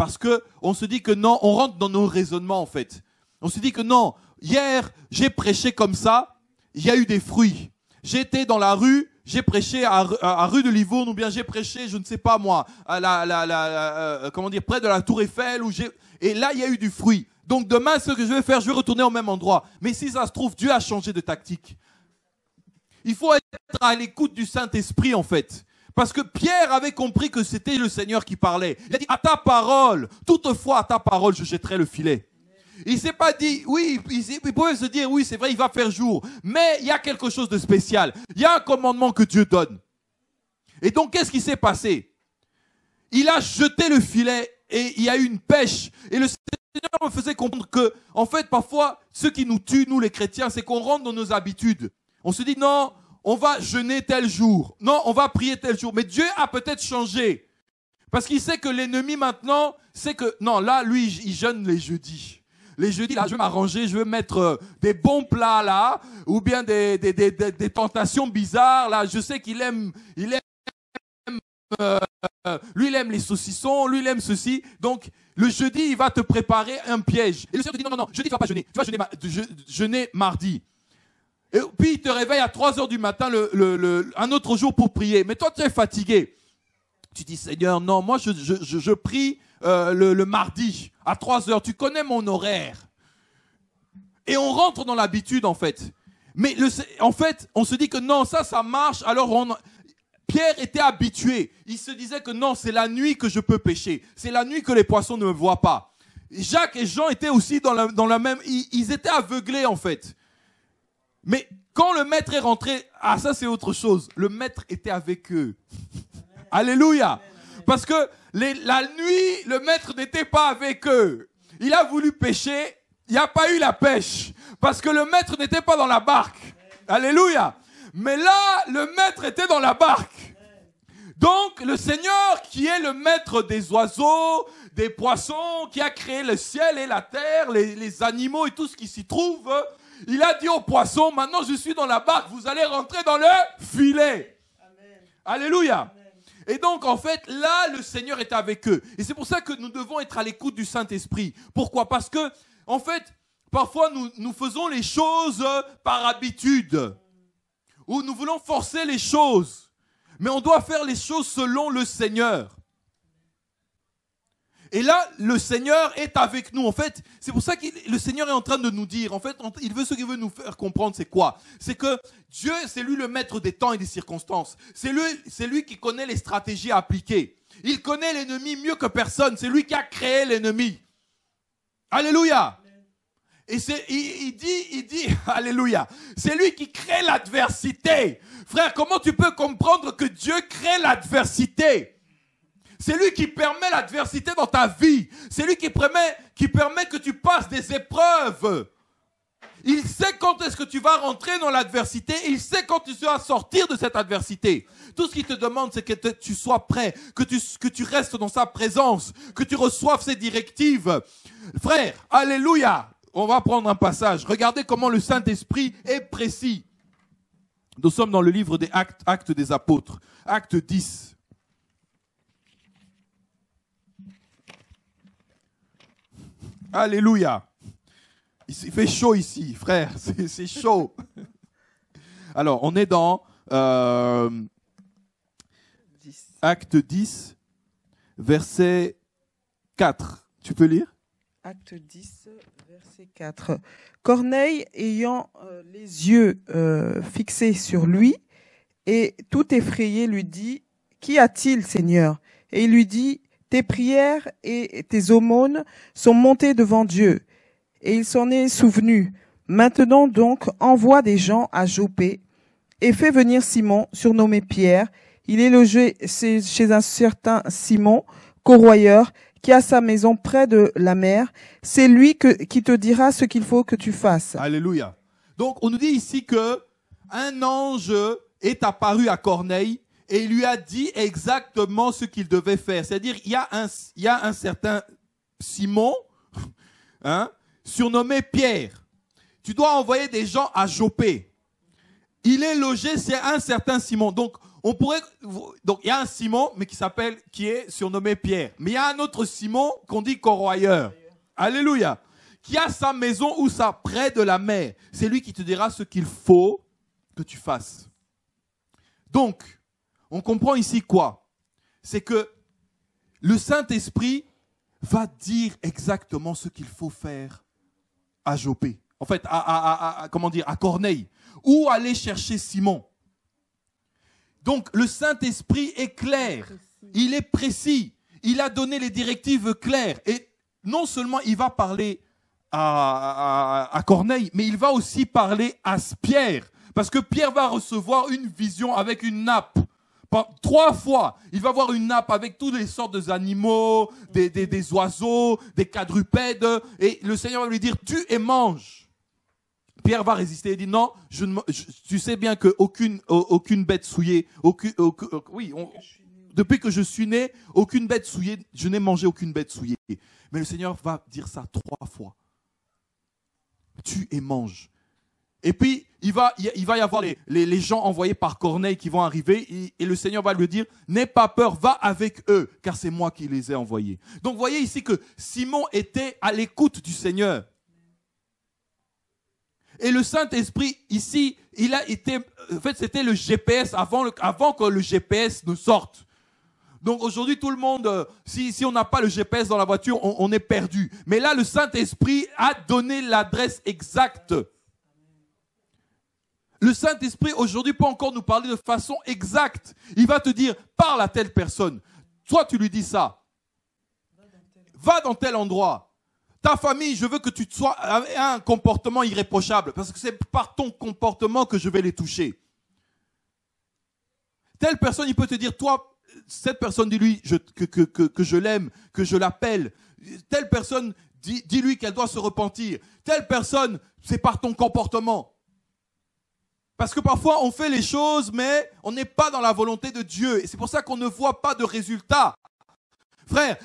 parce que on se dit que non, on rentre dans nos raisonnements en fait. On se dit que non, hier j'ai prêché comme ça, il y a eu des fruits. J'étais dans la rue, j'ai prêché à, rue de Livourne ou bien j'ai prêché, je ne sais pas moi, à la, la, la, euh, comment dire, près de la Tour Eiffel où j'ai et là il y a eu du fruit. Donc demain ce que je vais faire, je vais retourner au même endroit. Mais si ça se trouve, Dieu a changé de tactique. Il faut être à l'écoute du Saint Esprit en fait. Parce que Pierre avait compris que c'était le Seigneur qui parlait. Il a dit, à ta parole, toutefois à ta parole, je jetterai le filet. Il s'est pas dit, oui, il, pouvait se dire, oui, c'est vrai, il va faire jour. Mais il y a quelque chose de spécial. Il y a un commandement que Dieu donne. Et donc, qu'est-ce qui s'est passé Il a jeté le filet et il y a eu une pêche. Et le Seigneur me faisait comprendre que, en fait, parfois, ce qui nous tue, nous les chrétiens, c'est qu'on rentre dans nos habitudes. On se dit, non, on va jeûner tel jour. Non, on va prier tel jour. Mais Dieu a peut-être changé. Parce qu'il sait que l'ennemi maintenant, c'est que, non, là, lui, il jeûne les jeudis. Les jeudis, là, je vais m'arranger, je vais mettre euh, des bons plats, là, ou bien des, tentations bizarres, là. Je sais qu'il aime, il aime, euh, lui, il aime les saucissons, lui, il aime ceci. Donc, le jeudi, il va te préparer un piège. Et le Seigneur te dit, non, non, non, jeudi, tu vas pas jeûner. Tu vas jeûner mardi. Et puis il te réveille à 3 heures du matin un autre jour pour prier. Mais toi, tu es fatigué. Tu dis, Seigneur, non, moi, je, je, je, prie euh, le, le, mardi à 3 heures. Tu connais mon horaire. Et on rentre dans l'habitude, en fait. Mais le, en fait, on se dit que non, ça, ça marche. Alors, on, Pierre était habitué. Il se disait que non, c'est la nuit que je peux pêcher. C'est la nuit que les poissons ne me voient pas. Jacques et Jean étaient aussi dans la, dans la même... ils étaient aveuglés, en fait. Mais quand le maître est rentré, ah ça c'est autre chose. Le maître était avec eux. Alléluia. Parce que la nuit, le maître n'était pas avec eux. Il a voulu pêcher, il n'y a pas eu la pêche. Parce que le maître n'était pas dans la barque. Alléluia. Mais là, le maître était dans la barque. Donc le Seigneur qui est le maître des oiseaux, des poissons, qui a créé le ciel et la terre, les animaux et tout ce qui s'y trouve, il a dit au poissons, maintenant je suis dans la barque, vous allez rentrer dans le filet. Alléluia. Et donc, en fait, là, le Seigneur est avec eux. Et c'est pour ça que nous devons être à l'écoute du Saint-Esprit. Pourquoi Parce que, en fait, parfois, nous, nous faisons les choses par habitude. Ou nous voulons forcer les choses. Mais on doit faire les choses selon le Seigneur. Et là, le Seigneur est avec nous. En fait, c'est pour ça que le Seigneur est en train de nous dire, en fait, il veut ce qu'il veut nous faire comprendre, c'est quoi C'est que Dieu, c'est lui le maître des temps et des circonstances. C'est lui, c'est lui qui connaît les stratégies à appliquer. Il connaît l'ennemi mieux que personne. C'est lui qui a créé l'ennemi. Alléluia. Et c'est, il, dit, il dit, alléluia, c'est lui qui crée l'adversité. Frère, comment tu peux comprendre que Dieu crée l'adversité c'est lui qui permet l'adversité dans ta vie. C'est lui qui permet, qui permet que tu passes des épreuves. Il sait quand est-ce que tu vas rentrer dans l'adversité. Il sait quand tu vas sortir de cette adversité. Tout ce qu'il te demande, c'est que tu sois prêt, que tu, que tu restes dans sa présence, que tu reçoives ses directives. Frère, alléluia. On va prendre un passage. Regardez comment le Saint-Esprit est précis. Nous sommes dans le livre des actes, actes des apôtres, acte 10. Alléluia. Il fait chaud ici, frère. C'est chaud. Alors, on est dans euh, Acte 10, verset 4. Tu peux lire Acte 10, verset 4. Corneille, ayant euh, les yeux euh, fixés sur lui, et tout effrayé, lui dit, Qui a-t-il, Seigneur Et il lui dit, tes prières et tes aumônes sont montées devant Dieu, et il s'en est souvenu. Maintenant donc, envoie des gens à Jopé, et fais venir Simon, surnommé Pierre. Il est logé chez un certain Simon, corroyeur, qui a sa maison près de la mer. C'est lui qui te dira ce qu'il faut que tu fasses. Alléluia. Donc, on nous dit ici que un ange est apparu à Corneille et il lui a dit exactement ce qu'il devait faire. C'est-à-dire, il, il, y a un certain Simon, hein, surnommé Pierre. Tu dois envoyer des gens à Jopé. Il est logé c'est un certain Simon. Donc, on pourrait, donc il y a un Simon, mais qui s'appelle, qui est surnommé Pierre. Mais il y a un autre Simon qu'on dit corroyeur. Alléluia. Qui a sa maison ou ça près de la mer. C'est lui qui te dira ce qu'il faut que tu fasses. Donc, on comprend ici quoi C'est que le Saint-Esprit va dire exactement ce qu'il faut faire à Jopé. En fait, à, à, comment dire, à Corneille. Ou aller chercher Simon. Donc, le Saint-Esprit est clair. Il est précis. Il a donné les directives claires. Et non seulement il va parler à, Corneille, mais il va aussi parler à Pierre. Parce que Pierre va recevoir une vision avec une nappe trois fois. Il va voir une nappe avec toutes les sortes d'animaux, des, des, des oiseaux, des quadrupèdes. Et le Seigneur va lui dire, tue et mange. Pierre va résister il dit non, je ne, tu sais bien qu'aucune aucune bête souillée, aucune, oui, depuis que je suis né, aucune bête souillée, je n'ai mangé aucune bête souillée. Mais le Seigneur va dire ça trois fois. Tu et mange. Et puis, il va, il va y avoir les, les, les, gens envoyés par Corneille qui vont arriver et, le Seigneur va lui dire, n'aie pas peur, va avec eux, car c'est moi qui les ai envoyés. Donc, voyez ici que Simon était à l'écoute du Seigneur. Et le Saint-Esprit, ici, il a été, en fait, c'était le GPS avant, que le GPS ne sorte. Donc aujourd'hui, tout le monde, euh, si, on n'a pas le GPS dans la voiture, on est perdu. Mais là, le Saint-Esprit a donné l'adresse exacte le Saint-Esprit aujourd'hui peut encore nous parler de façon exacte. Il va te dire, parle à telle personne. Toi, tu lui dis ça. Va dans tel endroit. Ta famille, je veux que tu sois euh, un comportement irréprochable, parce que c'est par ton comportement que je vais les toucher. Telle personne, il peut te dire, toi, cette personne, dis-lui que, que, que je l'aime, que je l'appelle. Telle personne, dis-lui qu'elle doit se repentir. Telle personne, c'est par ton comportement. Parce que parfois on fait les choses, mais on n'est pas dans la volonté de Dieu. Et c'est pour ça qu'on ne voit pas de résultat. Frère,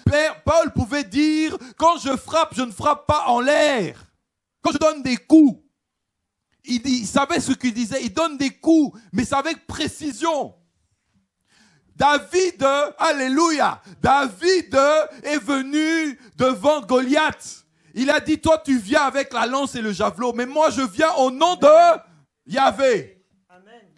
Paul pouvait dire, quand je frappe, je ne frappe pas en l'air. Quand je donne des coups, il, savait ce qu'il disait, il donne des coups, mais avec précision. David, alléluia, David est venu devant Goliath. Il a dit, toi tu viens avec la lance et le javelot, mais moi je viens au nom de Yahvé. avait.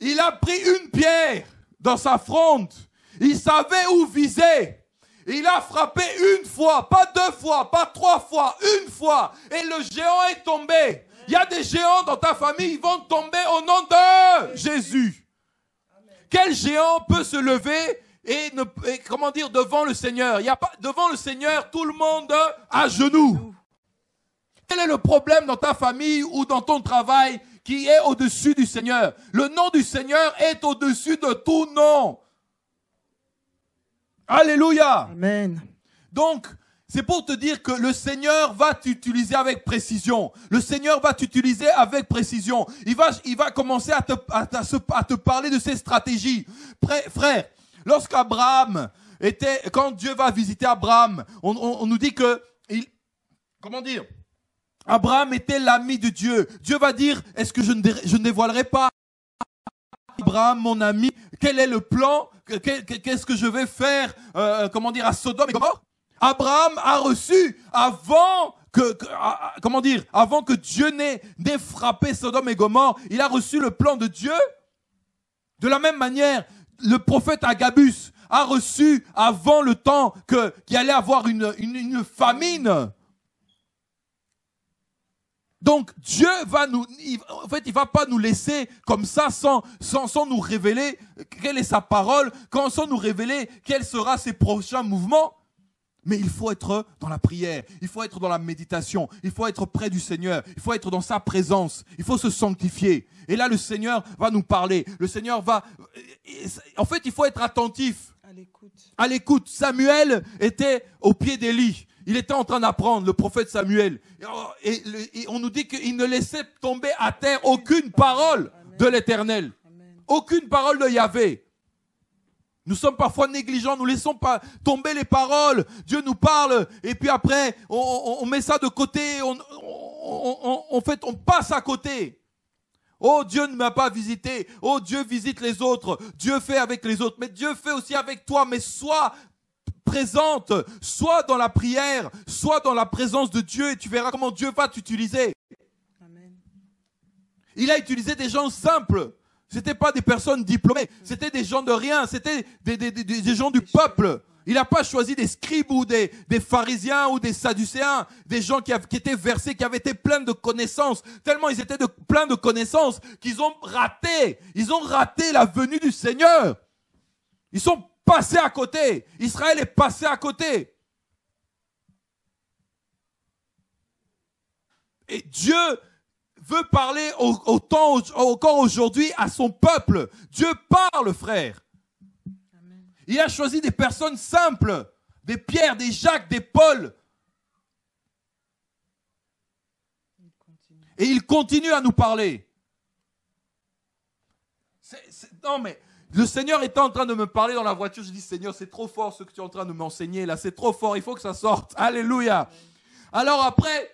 Il a pris une pierre dans sa fronde. Il savait où viser. Il a frappé une fois, pas deux fois, pas trois fois, une fois. Et le géant est tombé. Il y a des géants dans ta famille, ils vont tomber au nom de Jésus. Quel géant peut se lever et, ne, comment dire devant le Seigneur Il y a pas devant le Seigneur tout le monde à genoux. Quel est le problème dans ta famille ou dans ton travail qui est au-dessus du Seigneur. Le nom du Seigneur est au-dessus de tout nom. Alléluia. Amen. Donc, c'est pour te dire que le Seigneur va t'utiliser avec précision. Le Seigneur va t'utiliser avec précision. Il va, il va commencer à te, à, te, parler de ses stratégies. Frère, lorsqu'Abraham était, quand Dieu va visiter Abraham, on, on nous dit que, il, comment dire, Abraham était l'ami de Dieu. Dieu va dire, est-ce que je ne, je ne dévoilerai pas Abraham, mon ami, quel est le plan Qu'est-ce que je vais faire euh, Comment dire à Sodome et Gomorre Abraham a reçu avant que, comment dire avant que Dieu n'ait frappé Sodome et Gomorre, il a reçu le plan de Dieu. De la même manière, le prophète Agabus a reçu avant le temps qu'il allait avoir une famine donc Dieu va nous, en fait, il va pas nous laisser comme ça sans, sans, nous révéler quelle est sa parole, sans nous révéler quel sera ses prochains mouvements. Mais il faut être dans la prière, il faut être dans la méditation, il faut être près du Seigneur, il faut être dans sa présence, il faut se sanctifier. Et là, le Seigneur va nous parler, le Seigneur va... Euh, en fait, il faut être attentif. À l'écoute. À l'écoute. Samuel était au pied des lits. Il était en train d'apprendre, le prophète Samuel. Oh, et, on nous dit qu'il ne laissait tomber à terre aucune parole de l'Éternel. Aucune parole de Yahvé. Nous sommes parfois négligents, nous laissons pas tomber les paroles. Dieu nous parle et puis après on, met ça de côté, on, fait, on passe à côté. Oh Dieu ne m'a pas visité. Oh Dieu visite les autres. Dieu fait avec les autres, mais Dieu fait aussi avec toi. Mais sois présente, soit dans la prière, soit dans la présence de Dieu, et tu verras comment Dieu va t'utiliser. Il a utilisé des gens simples. C'était pas des personnes diplômées, c'était des gens de rien, c'était des, gens du peuple. Il n'a pas choisi des scribes ou des, pharisiens ou des sadducéens, des gens qui, étaient versés, qui avaient été pleins de connaissances, tellement ils étaient de, pleins de connaissances qu'ils ont raté, ils ont raté la venue du Seigneur. Ils sont passé à côté. Israël est passé à côté. Et Dieu veut parler encore aujourd'hui à son peuple. Dieu parle, frère. Il a choisi des personnes simples, des Pierre, des Jacques, des Paul. Et il continue à nous parler. non mais le Seigneur était en train de me parler dans la voiture. Je dis, Seigneur, c'est trop fort ce que tu es en train de m'enseigner là. C'est trop fort. Il faut que ça sorte. Alléluia. Alors après,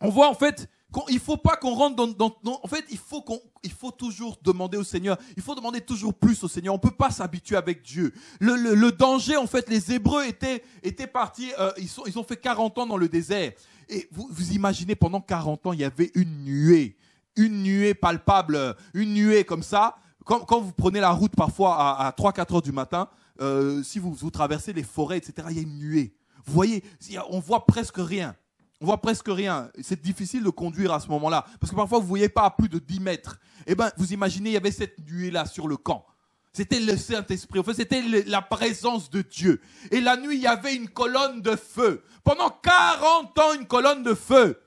on voit en fait qu'il ne faut pas qu'on rentre dans, En fait, il faut, qu'on, il faut toujours demander au Seigneur. Il faut demander toujours plus au Seigneur. On ne peut pas s'habituer avec Dieu. Le, danger, en fait, les Hébreux étaient, étaient partis. Euh, ils, sont, ils ont fait 40 ans dans le désert. Et vous, vous imaginez, pendant 40 ans, il y avait une nuée. Une nuée palpable. Une nuée comme ça quand, vous prenez la route parfois à, 3-4 heures du matin, euh, si vous, traversez les forêts, etc., il y a une nuée. Vous voyez, on voit presque rien. On voit presque rien. C'est difficile de conduire à ce moment-là. Parce que parfois, vous ne voyez pas à plus de 10 mètres. Eh bien, vous imaginez, il y avait cette nuée-là sur le camp. C'était le Saint-Esprit. fait, c'était la présence de Dieu. Et la nuit, il y avait une colonne de feu. Pendant 40 ans, une colonne de feu.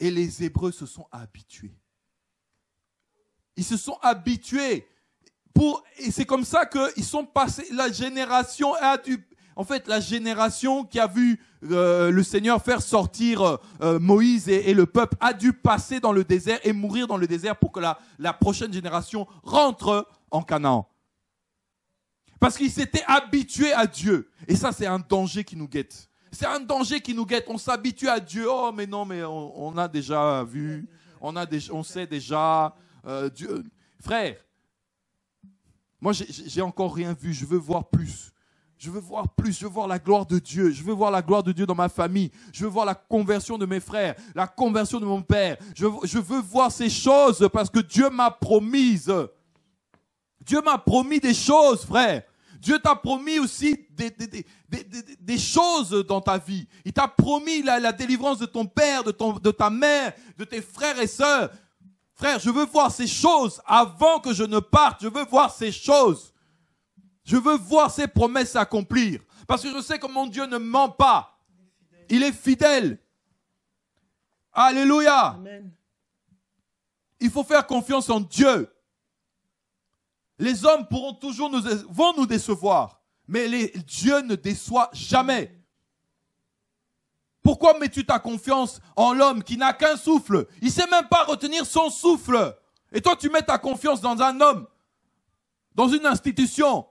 Et les Hébreux se sont habitués. Ils se sont habitués. Pour, et c'est comme ça qu'ils sont passés. La génération a dû en fait, la génération qui a vu euh, le Seigneur faire sortir euh, euh, Moïse et, le peuple a dû passer dans le désert et mourir dans le désert pour que la, la prochaine génération rentre en Canaan. Parce qu'ils s'étaient habitués à Dieu. Et ça, c'est un danger qui nous guette. C'est un danger qui nous guette. On s'habitue à Dieu. Oh, mais non, mais on, on a déjà vu. On, a on sait déjà. Euh, Dieu. Euh, frère, moi, j'ai encore rien vu. Je veux voir plus. Je veux voir plus, je veux voir la gloire de Dieu, je veux voir la gloire de Dieu dans ma famille, je veux voir la conversion de mes frères, la conversion de mon père, je, veux voir ces choses parce que Dieu m'a promise. Dieu m'a promis des choses, frère. Dieu t'a promis aussi des, choses dans ta vie. Il t'a promis la, délivrance de ton père, de, ton, de ta mère, de tes frères et sœurs. Frère, je veux voir ces choses avant que je ne parte. Je veux voir ces choses. Je veux voir ces promesses s'accomplir. Parce que je sais que mon Dieu ne ment pas. Il est fidèle. Alléluia. Il faut faire confiance en Dieu. Les hommes pourront toujours nous, vont nous décevoir, mais les, Dieu ne déçoit jamais. Pourquoi mets-tu ta confiance en l'homme qui n'a qu'un souffle Il sait même pas retenir son souffle. Et toi, tu mets ta confiance dans un homme, dans une institution.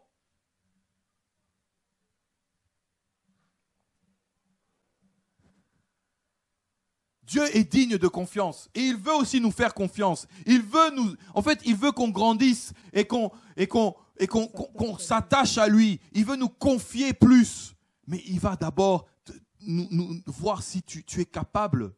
Dieu est digne de confiance et il veut aussi nous faire confiance. Il veut nous, en fait, il veut qu'on grandisse et qu'on et et qu'on s'attache à lui. Il veut nous confier plus, mais il va d'abord nous, voir si tu, es capable.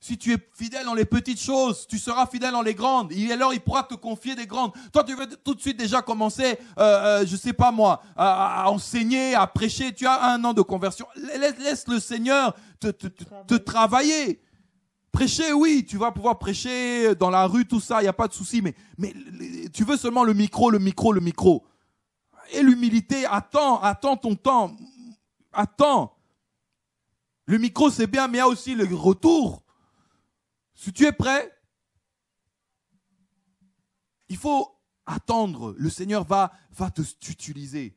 Si tu es fidèle dans les petites choses, tu seras fidèle dans les grandes. Et alors, il pourra te confier des grandes. Toi, tu veux tout de suite déjà commencer, euh, euh, je sais pas moi, à, enseigner, à prêcher. Tu as un an de conversion. Laisse, le Seigneur te, travailler. Prêcher, oui, tu vas pouvoir prêcher dans la rue, tout ça, il n'y a pas de souci. Mais, mais tu veux seulement le micro, le micro, le micro. Et l'humilité, attends, attends ton temps attends, le micro c'est bien, mais il y a aussi le retour. Si tu es prêt, il faut attendre. Le Seigneur va, va te t'utiliser.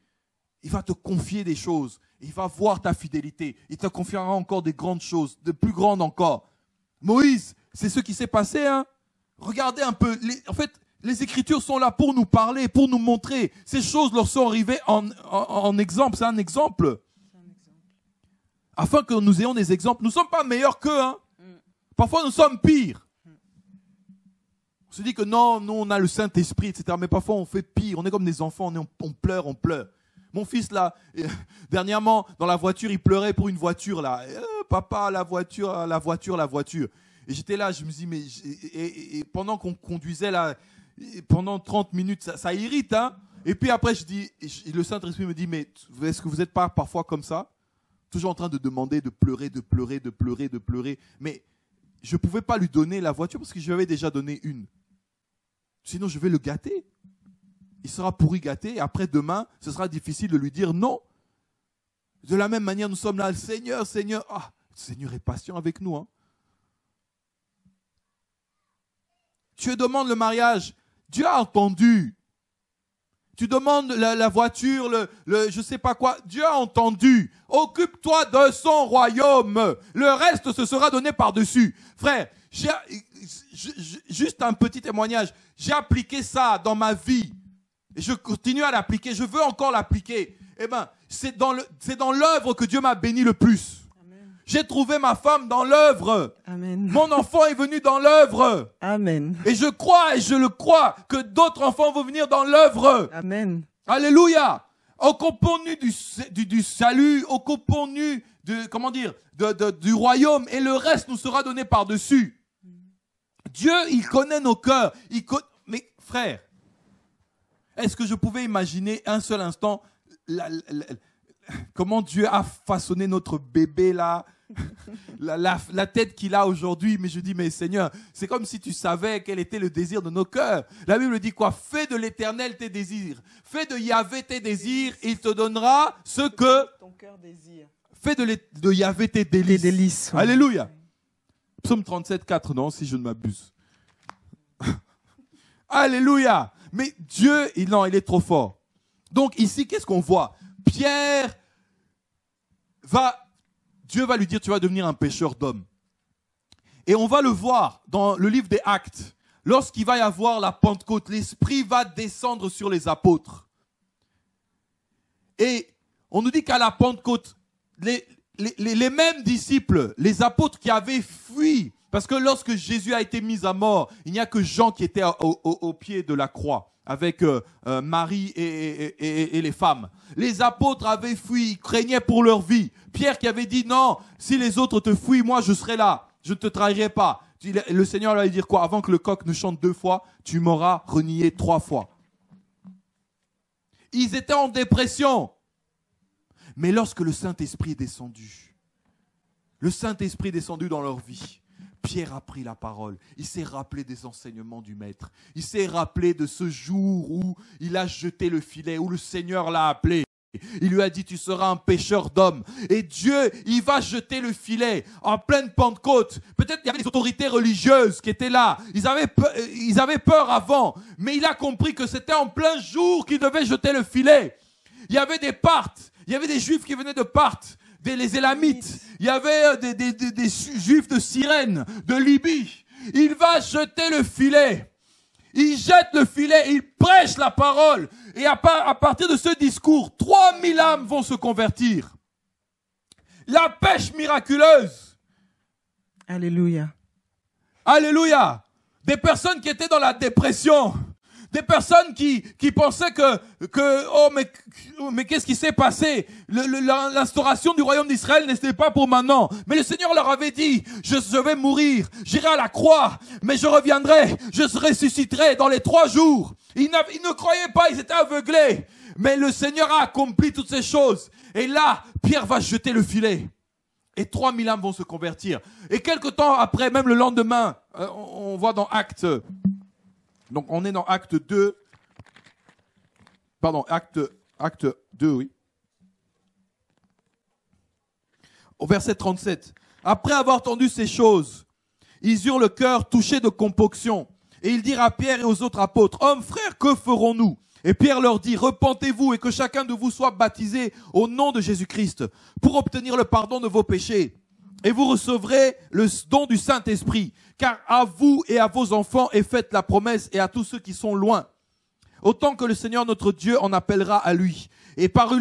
Il va te confier des choses. Il va voir ta fidélité. Il te confiera encore des grandes choses, de plus grandes encore. Moïse, c'est ce qui s'est passé. Hein Regardez un peu. en fait, les Écritures sont là pour nous parler, pour nous montrer. Ces choses leur sont arrivées en exemple. C'est un exemple afin que nous ayons des exemples. Nous ne sommes pas meilleurs qu'eux. Hein. Mm. Parfois, nous sommes pires. On se dit que non, nous, on a le Saint-Esprit, etc. Mais parfois, on fait pire. On est comme des enfants, on, pleure, on pleure. Mon fils, là, dernièrement, dans la voiture, il pleurait pour une voiture, là. Eh, papa, la voiture, la voiture, la voiture. Et j'étais là, je me dis, mais. Et, pendant qu'on conduisait, là, pendant 30 minutes, ça, irrite, hein. Et puis après, je dis, le Saint-Esprit me dit, mais est-ce que vous n'êtes pas parfois comme ça toujours en train de demander, de pleurer, de pleurer, de pleurer, de pleurer. Mais je ne pouvais pas lui donner la voiture parce que je lui avais déjà donné une. Sinon, je vais le gâter. Il sera pourri gâté. Et après, demain, ce sera difficile de lui dire non. De la même manière, nous sommes là. Seigneur, Seigneur. Ah, Seigneur est patient avec nous. Tu hein. demandes demande le mariage. Dieu a entendu tu demandes la, voiture, le, le, je sais pas quoi. Dieu a entendu. Occupe-toi de son royaume. Le reste se sera donné par-dessus. Frère, j'ai juste un petit témoignage. J'ai appliqué ça dans ma vie. Et je continue à l'appliquer. Je veux encore l'appliquer. Eh ben, c'est dans l'œuvre que Dieu m'a béni le plus. J'ai trouvé ma femme dans l'œuvre. Amen. Mon enfant est venu dans l'œuvre. Amen. Et je crois et je le crois que d'autres enfants vont venir dans l'œuvre. Amen. Alléluia. Au contenu du, du, salut, au contenu de, comment dire, du royaume, et le reste nous sera donné par-dessus. Dieu, il connaît nos cœurs. Il Mais frère, est-ce que je pouvais imaginer un seul instant comment Dieu a façonné notre bébé là, la, tête qu'il a aujourd'hui. Mais je dis, mais Seigneur, c'est comme si tu savais quel était le désir de nos cœurs. La Bible dit quoi Fais de l'éternel tes désirs. Fais de Yahvé tes désirs. Il te donnera ce que ton cœur désire. Fais de, Yahvé tes délices. Alléluia. Psaume 37, 4, non, si je ne m'abuse. Alléluia. Mais Dieu, il, non, il est trop fort. Donc ici, qu'est-ce qu'on voit Pierre va Dieu va lui dire, tu vas devenir un pêcheur d'hommes. Et on va le voir dans le livre des actes. Lorsqu'il va y avoir la Pentecôte, l'Esprit va descendre sur les apôtres. Et on nous dit qu'à la Pentecôte, les, les, les, mêmes disciples, les apôtres qui avaient fui, parce que lorsque Jésus a été mis à mort, il n'y a que Jean qui était au, au pied de la croix avec euh, euh, Marie et, et, les femmes. Les apôtres avaient fui, craignaient pour leur vie. Pierre qui avait dit non, si les autres te fuient, moi je serai là, je ne te trahirai pas. Le Seigneur lui allait dire quoi Avant que le coq ne chante deux fois, tu m'auras renié trois fois. Ils étaient en dépression. Mais lorsque le Saint-Esprit est descendu, le Saint-Esprit est descendu dans leur vie, Pierre a pris la parole. Il s'est rappelé des enseignements du Maître. Il s'est rappelé de ce jour où il a jeté le filet, où le Seigneur l'a appelé. Il lui a dit, tu seras un pêcheur d'hommes. Et Dieu, il va jeter le filet en pleine Pentecôte. Peut-être qu'il y avait des autorités religieuses qui étaient là. Ils avaient, peur, euh, ils avaient peur avant. Mais il a compris que c'était en plein jour qu'il devait jeter le filet. Il y avait des partes. Il y avait des juifs qui venaient de partes, des les Élamites, il y avait euh, des, Juifs de Sirène, de Libye. Il va jeter le filet. Il jette le filet, il prêche la parole. Et à, à partir de ce discours, 3000 âmes vont se convertir. La pêche miraculeuse. Alléluia. Alléluia. Des personnes qui étaient dans la dépression, des personnes qui, qui pensaient que, que oh mais, mais qu'est-ce qui s'est passé L'instauration du royaume d'Israël n'était pas pour maintenant. Mais le Seigneur leur avait dit, je, je vais mourir, j'irai à la croix, mais je reviendrai, je ressusciterai dans les trois jours. Ils, ils ne croyaient pas, ils étaient aveuglés. Mais le Seigneur a accompli toutes ces choses. Et là, Pierre va jeter le filet. Et 3000 âmes vont se convertir. Et quelque temps après, même le lendemain, euh, on voit dans Actes donc on est dans acte 2. Pardon, acte, acte 2, oui. Au verset 37. Après avoir entendu ces choses, ils eurent le cœur touché de compunction. Et ils dirent à Pierre et aux autres apôtres, Hommes, frères, que ferons-nous Et Pierre leur dit, Repentez-vous et que chacun de vous soit baptisé au nom de Jésus-Christ pour obtenir le pardon de vos péchés et vous recevrez le don du Saint-Esprit, car à vous et à vos enfants est faite la promesse et à tous ceux qui sont loin, autant que le Seigneur notre Dieu en appellera à lui. Et par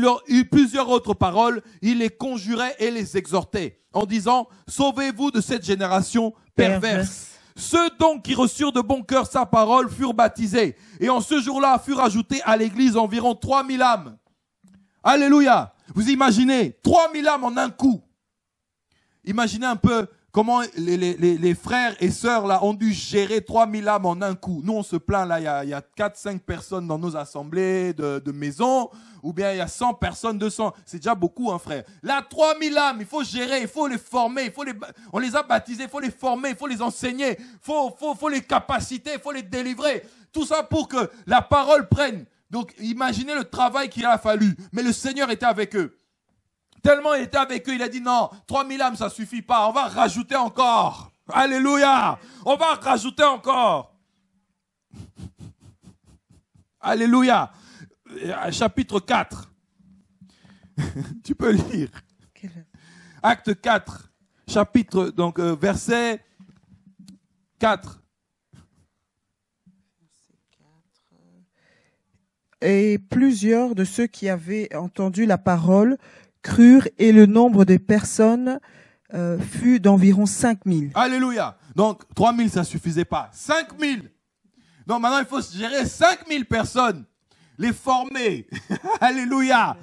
plusieurs autres paroles, il les conjurait et les exhortait, en disant, Sauvez-vous de cette génération perverse. Ceux donc qui reçurent de bon cœur sa parole furent baptisés, et en ce jour-là furent ajoutés à l'église environ mille âmes. Alléluia. Vous imaginez, trois mille âmes en un coup. Imaginez un peu comment les, frères et sœurs là ont dû gérer 3000 âmes en un coup. Nous, on se plaint là, il y a, 4-5 personnes dans nos assemblées de, maison, ou bien il y a 100 personnes, 200. C'est déjà beaucoup, un hein, frère. Là, 3000 âmes, il faut gérer, il faut les former, il faut les, on les a baptisés, il faut les former, il faut les enseigner, il faut, faut, faut les capaciter, il faut les délivrer. Tout ça pour que la parole prenne. Donc, imaginez le travail qu'il a fallu. Mais le Seigneur était avec eux. Tellement il était avec eux, il a dit non, 3000 âmes, ça suffit pas. On va rajouter encore. Alléluia. On va rajouter encore. Alléluia. Euh, chapitre 4. tu peux lire. Acte 4, chapitre, donc euh, verset 4. Et plusieurs de ceux qui avaient entendu la parole crurent et le nombre de personnes euh, fut d'environ 5000. Alléluia. Donc 3000, ça suffisait pas. 5000. Donc maintenant, il faut gérer 5000 personnes, les former. Alléluia.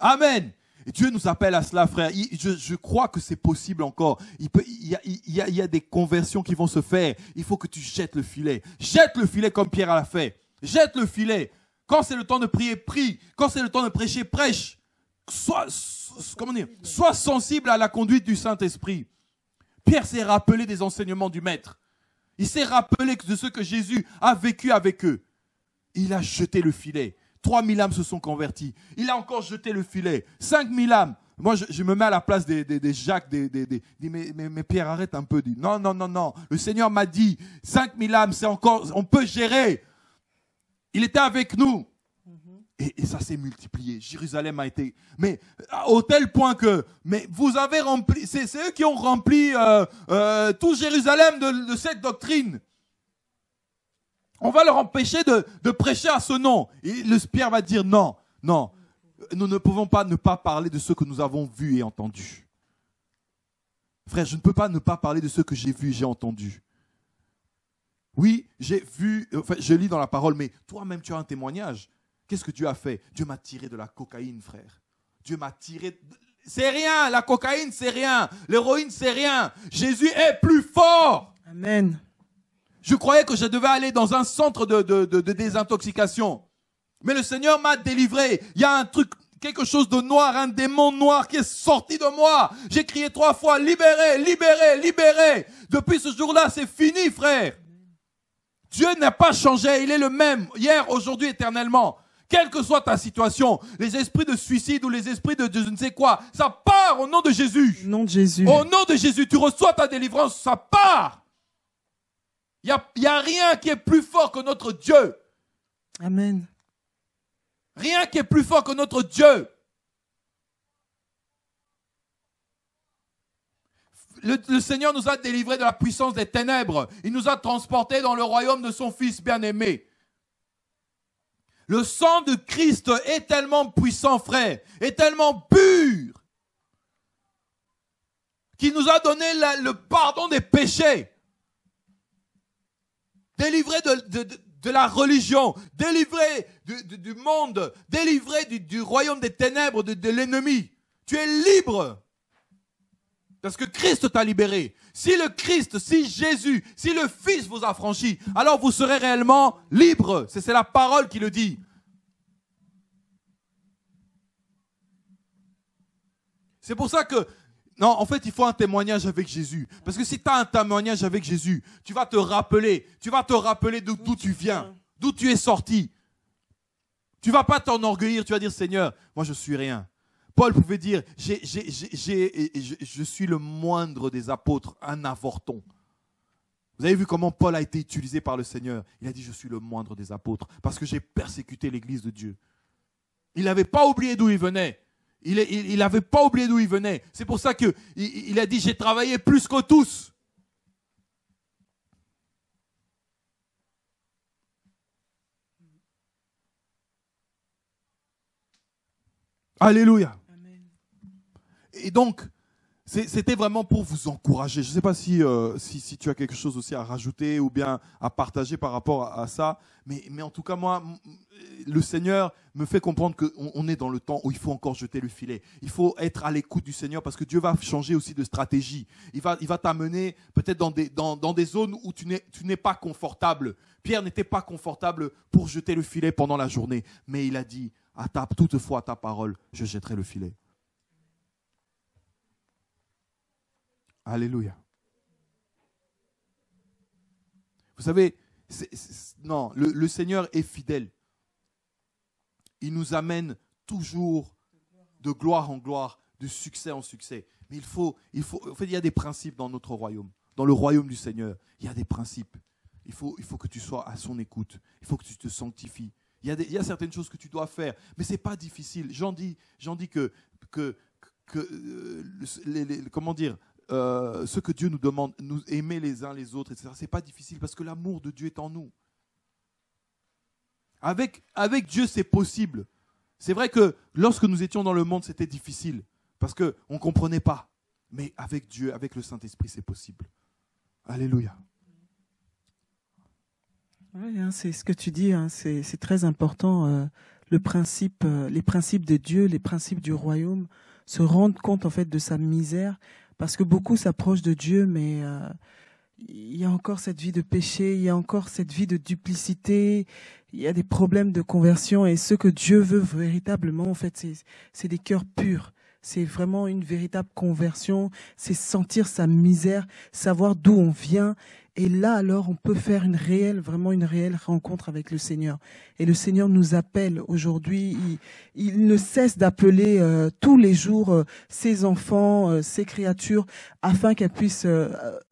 Amen. Et Dieu nous appelle à cela, frère. Je, crois que c'est possible encore. Il, y a, il, y a, des conversions qui vont se faire. Il faut que tu jettes le filet. Jette le filet comme Pierre l'a fait. Jette le filet. Quand c'est le temps de prier, prie. Quand c'est le temps de prêcher, prêche sois, dire, sensible à la conduite du Saint-Esprit. Pierre s'est rappelé des enseignements du Maître. Il s'est rappelé de ce que Jésus a vécu avec eux. Il a jeté le filet. 3000 âmes se sont converties. Il a encore jeté le filet. 5000 âmes. Moi, je, me mets à la place des, Jacques, mais, Pierre, arrête un peu. Dit, non, non, non, non. Le Seigneur m'a dit, 5000 âmes, c'est encore, on peut gérer. Il était avec nous. Et, ça s'est multiplié. Jérusalem a été, mais euh, au tel point que, mais vous avez rempli, c'est eux qui ont rempli euh, euh, tout Jérusalem de, cette doctrine. On va leur empêcher de, de prêcher à ce nom. Et le Pierre va dire non, non, nous ne pouvons pas ne pas parler de ce que nous avons vu et entendu. Frère, je ne peux pas ne pas parler de ce que j'ai vu et j'ai entendu. Oui, j'ai vu, enfin, je lis dans la parole, mais toi-même, tu as un témoignage. Qu'est-ce que Dieu a fait Dieu m'a tiré de la cocaïne, frère. Dieu m'a tiré. C'est rien, la cocaïne, c'est rien. L'héroïne, c'est rien. Jésus est plus fort. Amen. Je croyais que je devais aller dans un centre de, de, de désintoxication. Mais le Seigneur m'a délivré. Il y a un truc quelque chose de noir, un démon noir qui est sorti de moi. J'ai crié trois fois, libéré, libéré, libéré. Depuis ce jour-là, c'est fini, frère. Dieu n'a pas changé, il est le même, hier, aujourd'hui, éternellement. Quelle que soit ta situation, les esprits de suicide ou les esprits de, je ne sais quoi, ça part au nom de Jésus. Nom de Jésus. Au nom de Jésus, tu reçois ta délivrance, ça part. Il n'y a, rien qui est plus fort que notre Dieu. Amen. Rien qui est plus fort que notre Dieu. Le, le Seigneur nous a délivrés de la puissance des ténèbres. Il nous a transportés dans le royaume de son Fils bien-aimé. Le sang de Christ est tellement puissant, frère, est tellement pur, qui nous a donné le pardon des péchés, délivré de, la religion, délivré du, monde, délivré du, royaume des ténèbres, de l'ennemi. Tu es libre. Parce que Christ t'a libéré. Si le Christ, si Jésus, si le Fils vous a franchi, alors vous serez réellement libre. C'est la parole qui le dit. C'est pour ça que, non, en fait, il faut un témoignage avec Jésus. Parce que si tu as un témoignage avec Jésus, tu vas te rappeler, tu vas te rappeler d'où tu viens, d'où tu es sorti. Tu vas pas t'enorgueillir, tu vas dire Seigneur, moi je suis rien. Paul pouvait dire, J'ai je, suis le moindre des apôtres, un avorton. Vous avez vu comment Paul a été utilisé par le Seigneur. Il a dit, je suis le moindre des apôtres, parce que j'ai persécuté l'Église de Dieu. Il n'avait pas oublié d'où il venait. Il n'avait pas oublié d'où il venait. C'est pour ça qu'il il a dit, j'ai travaillé plus que tous. Alléluia et donc, c'était vraiment pour vous encourager. Je ne sais pas euh, si, tu as quelque chose aussi à rajouter ou bien à partager par rapport à, ça, mais, en tout cas, moi, le Seigneur me fait comprendre qu'on est dans le temps où il faut encore jeter le filet. Il faut être à l'écoute du Seigneur parce que Dieu va changer aussi de stratégie. Il va, t'amener peut-être dans des, zones où tu n'es pas confortable. Pierre n'était pas confortable pour jeter le filet pendant la journée, mais il a dit, toutefois à ta parole, je jetterai le filet. Alléluia. Vous savez, non, le, Seigneur est fidèle. Il nous amène toujours de gloire en gloire, de succès en succès. Mais il faut, il faut, en fait, il y a des principes dans notre royaume, dans le royaume du Seigneur. Il y a des principes. Il faut, il faut que tu sois à son écoute. Il faut que tu te sanctifies. Il y a, certaines choses que tu dois faire, mais ce n'est pas difficile. J'en dis, que, que, que euh, comment dire, euh, ce que Dieu nous demande, nous aimer les uns les autres, etc. n'est pas difficile parce que l'amour de Dieu est en nous. Avec, avec Dieu, c'est possible. C'est vrai que lorsque nous étions dans le monde, c'était difficile parce qu'on ne comprenait pas. Mais avec Dieu, avec le Saint-Esprit, c'est possible. Alléluia. Oui, hein, c'est ce que tu dis, hein, c'est très important. Euh, le principe, euh, les principes de Dieu, les principes du royaume, se rendre compte en fait de sa misère, parce que beaucoup s'approchent de Dieu, mais euh, il y a encore cette vie de péché, il y a encore cette vie de duplicité, il y a des problèmes de conversion, et ce que Dieu veut véritablement, en fait, c'est des cœurs purs. C'est vraiment une véritable conversion, c'est sentir sa misère, savoir d'où on vient et là, alors, on peut faire une réelle, vraiment une réelle rencontre avec le Seigneur. Et le Seigneur nous appelle aujourd'hui. Il, ne cesse d'appeler euh, tous les jours euh, ses enfants, euh, ses créatures, afin qu'elles puissent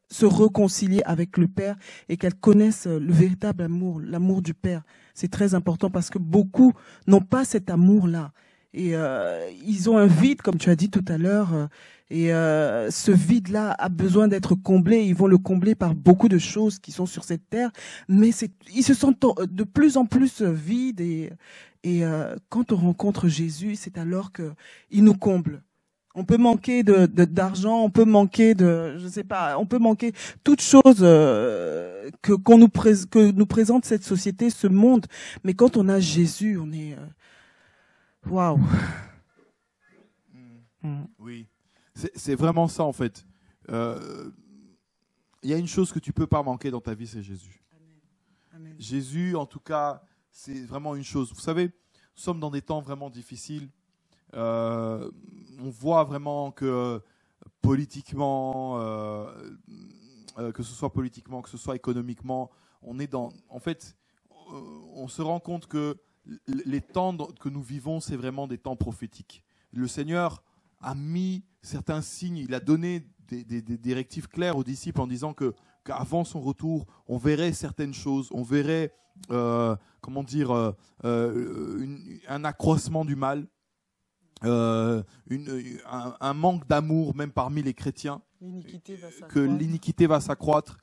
se reconcilier avec le Père et qu'elles connaissent le véritable amour, l'amour du Père. C'est très important parce que beaucoup n'ont pas cet amour-là. Et euh, ils ont un vide, comme tu as dit tout à l'heure. Euh, et euh, ce vide-là a besoin d'être comblé. Ils vont le combler par beaucoup de choses qui sont sur cette terre. Mais ils se sentent euh, de plus en plus euh, vides. Et, et quand on rencontre Jésus, c'est alors qu'il nous comble. On peut manquer de d'argent, on peut manquer de, je sais pas, on peut manquer toute chose que qu'on nous nous présente cette société, ce monde. Mais quand on a Jésus, on est, Waouh hmm. hmm. Oui, c'est vraiment ça en fait. Euh, il y a une chose que tu peux pas manquer dans ta vie, c'est Jésus. Jésus, en tout cas, c'est vraiment une chose. Vous savez, nous sommes dans des temps vraiment difficiles. Euh, on voit vraiment que politiquement, euh, que ce soit politiquement, que ce soit économiquement, on est dans. En fait, on se rend compte que les temps que nous vivons, c'est vraiment des temps prophétiques. Le Seigneur a mis certains signes, il a donné des, directives claires aux disciples en disant que qu'avant son retour, on verrait certaines choses, on verrait, euh, comment dire, euh, euh, un accroissement du mal, un, manque d'amour même parmi les chrétiens, que l'iniquité va s'accroître.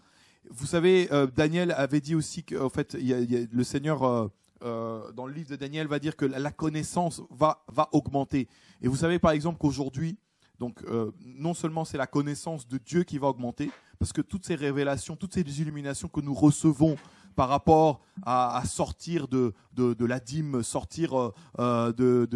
Vous savez, Daniel avait dit aussi que, en fait, le Seigneur euh, dans le livre de Daniel, va dire que la connaissance va, augmenter. Et vous savez par exemple qu'aujourd'hui, euh, non seulement c'est la connaissance de Dieu qui va augmenter, parce que toutes ces révélations, toutes ces illuminations que nous recevons par rapport à, sortir de, la dîme, sortir des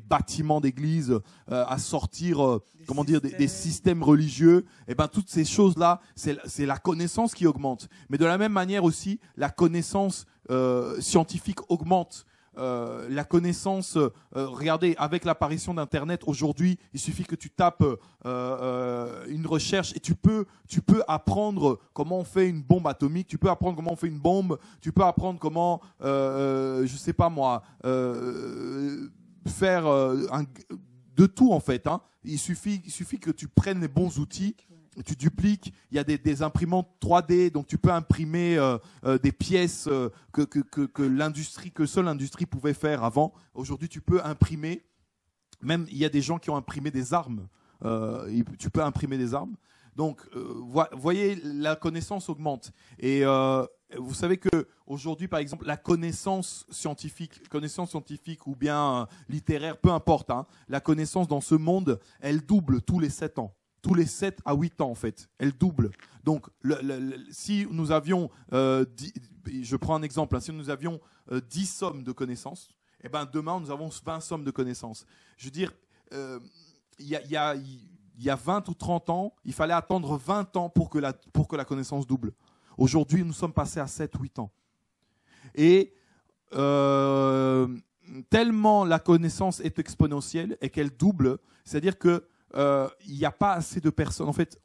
bâtiments d'église, euh, à sortir, euh, comment dire, des, systèmes religieux, et eh ben toutes ces choses-là, c'est la connaissance qui augmente. Mais de la même manière aussi, la connaissance euh, scientifique augmente. Euh, la connaissance. Euh, regardez, avec l'apparition d'Internet aujourd'hui, il suffit que tu tapes euh, une recherche et tu peux, tu peux apprendre comment on fait une bombe atomique, tu peux apprendre comment on fait une bombe, tu peux apprendre comment, je sais pas moi, faire un, de tout en fait. Hein. Il suffit, il suffit que tu prennes les bons outils tu dupliques, il y a des, imprimantes 3D, donc tu peux imprimer euh, euh, des pièces euh, que, l'industrie, que seule l'industrie pouvait faire avant. Aujourd'hui, tu peux imprimer, même il y a des gens qui ont imprimé des armes. tu peux imprimer des armes. Donc, voyez, la connaissance augmente. Et vous savez que aujourd'hui, par exemple, la connaissance scientifique, connaissance scientifique ou bien littéraire, peu importe, hein, la connaissance dans ce monde, elle double tous les sept ans tous les 7 à 8 ans, en fait. Elle double. Donc, si nous avions, euh, je prends un exemple, hein, si nous avions 10 euh, sommes de connaissances, eh ben, demain, nous avons 20 sommes de connaissances. Je veux dire, euh, il y, a, 20 ou 30 ans, il fallait attendre 20 ans pour que la, pour que la connaissance double. Aujourd'hui, nous sommes passés à 7-8 ans. Et tellement la connaissance est exponentielle et qu'elle double, c'est-à-dire que euh, il n'y a pas assez de personnes. En fait,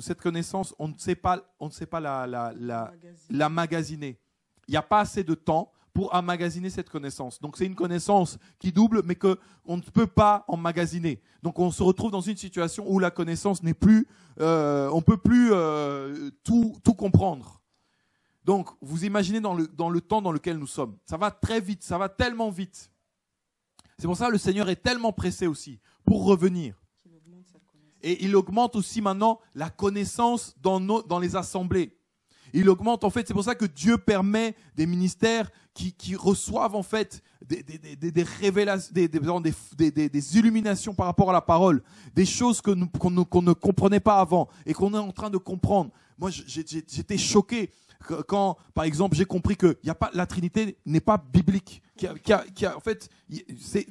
cette connaissance, on ne sait pas, on ne sait pas la, magasiner. Il n'y a pas assez de temps pour amagasiner cette connaissance. Donc c'est une connaissance qui double, mais qu'on ne peut pas emmagasiner. Donc on se retrouve dans une situation où la connaissance n'est plus, euh, on peut plus euh, tout, tout comprendre. Donc vous imaginez dans le, dans le temps dans lequel nous sommes. Ça va très vite, ça va tellement vite. C'est pour ça que le Seigneur est tellement pressé aussi pour revenir. Et il augmente aussi maintenant la connaissance dans, dans les assemblées. Il augmente en fait, c'est pour ça que Dieu permet des ministères qui, qui reçoivent en fait des, des, des, des révélations, des, illuminations par rapport à la parole, des choses que nous, qu'on, ne comprenait pas avant et qu'on est en train de comprendre. Moi, j'étais choqué quand, par exemple, j'ai compris que y a pas, la Trinité n'est pas biblique. en fait,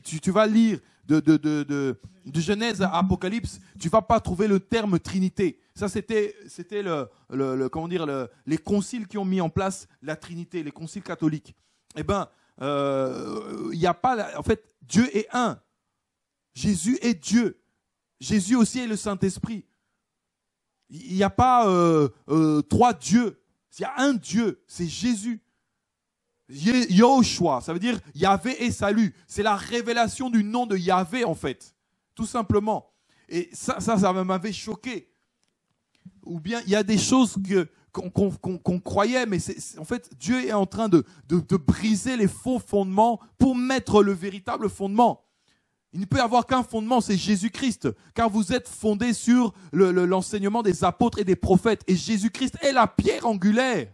tu, tu, vas lire de, Genèse à Apocalypse, tu vas pas trouver le terme Trinité. Ça, c'était, c'était le, comment dire, les conciles qui ont mis en place la Trinité, les conciles catholiques. Eh ben, il euh, n'y a pas, en fait, Dieu est un. Jésus est Dieu. Jésus aussi est le Saint-Esprit. Il n'y a pas euh, euh, trois dieux. Il y a un Dieu, c'est Jésus. Yahushua, ça veut dire Yahvé et salut. C'est la révélation du nom de Yahvé, en fait. Tout simplement. Et ça, ça, ça m'avait choqué. Ou bien, il y a des choses que, qu'on, croyait, mais c'est, en fait, Dieu est en train de, de, briser les faux fondements pour mettre le véritable fondement. Il ne peut y avoir qu'un fondement, c'est Jésus-Christ, car vous êtes fondés sur l'enseignement des apôtres et des prophètes, et Jésus-Christ est la pierre angulaire.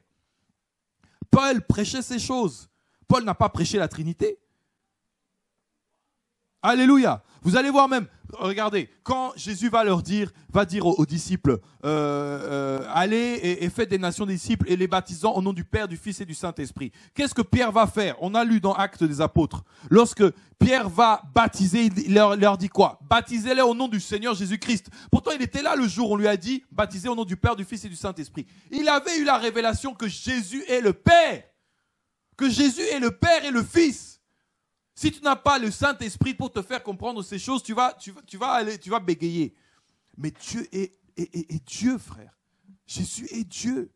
Paul prêchait ces choses. Paul n'a pas prêché la Trinité. Alléluia. Vous allez voir même, regardez, quand Jésus va leur dire, va dire aux, disciples, euh, euh, allez et, faites des nations disciples et les baptisant au nom du Père, du Fils et du Saint-Esprit. Qu'est-ce que Pierre va faire On a lu dans Actes des Apôtres. Lorsque Pierre va baptiser, il leur, leur dit quoi Baptisez-les au nom du Seigneur Jésus-Christ. Pourtant, il était là le jour où on lui a dit, baptisez au nom du Père, du Fils et du Saint-Esprit. Il avait eu la révélation que Jésus est le Père. Que Jésus est le Père et le Fils. Si tu n'as pas le Saint-Esprit pour te faire comprendre ces choses, tu vas, tu, tu vas aller, tu vas bégayer. Mais Dieu est, Dieu, frère. Jésus est Dieu.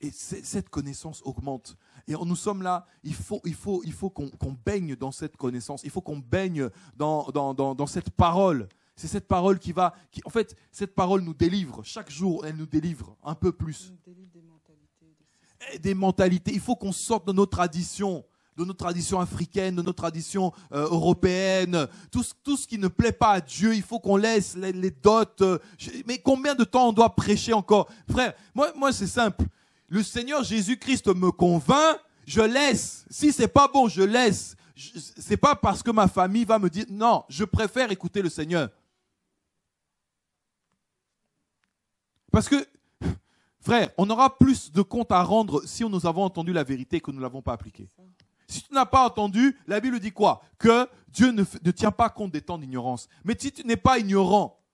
Et cette connaissance augmente. Et nous sommes là, il faut, il faut, il faut qu'on baigne dans cette connaissance, il faut qu'on baigne dans, dans, cette parole. C'est cette parole qui va... Qui, en fait, cette parole nous délivre. Chaque jour, elle nous délivre un peu plus des mentalités. Il faut qu'on sorte de nos traditions, de nos traditions africaines, de nos traditions euh, européennes. Tout, ce qui ne plaît pas à Dieu, il faut qu'on laisse les, dotes. dots. Euh, mais combien de temps on doit prêcher encore Frère, moi, moi c'est simple. Le Seigneur Jésus-Christ me convainc, je laisse. Si c'est pas bon, je laisse. C'est pas parce que ma famille va me dire non, je préfère écouter le Seigneur. Parce que Frère, on aura plus de comptes à rendre si nous avons entendu la vérité que nous ne l'avons pas appliquée. Si tu n'as pas entendu, la Bible dit quoi Que Dieu ne, ne, tient pas compte des temps d'ignorance. Mais si tu n'es pas ignorant,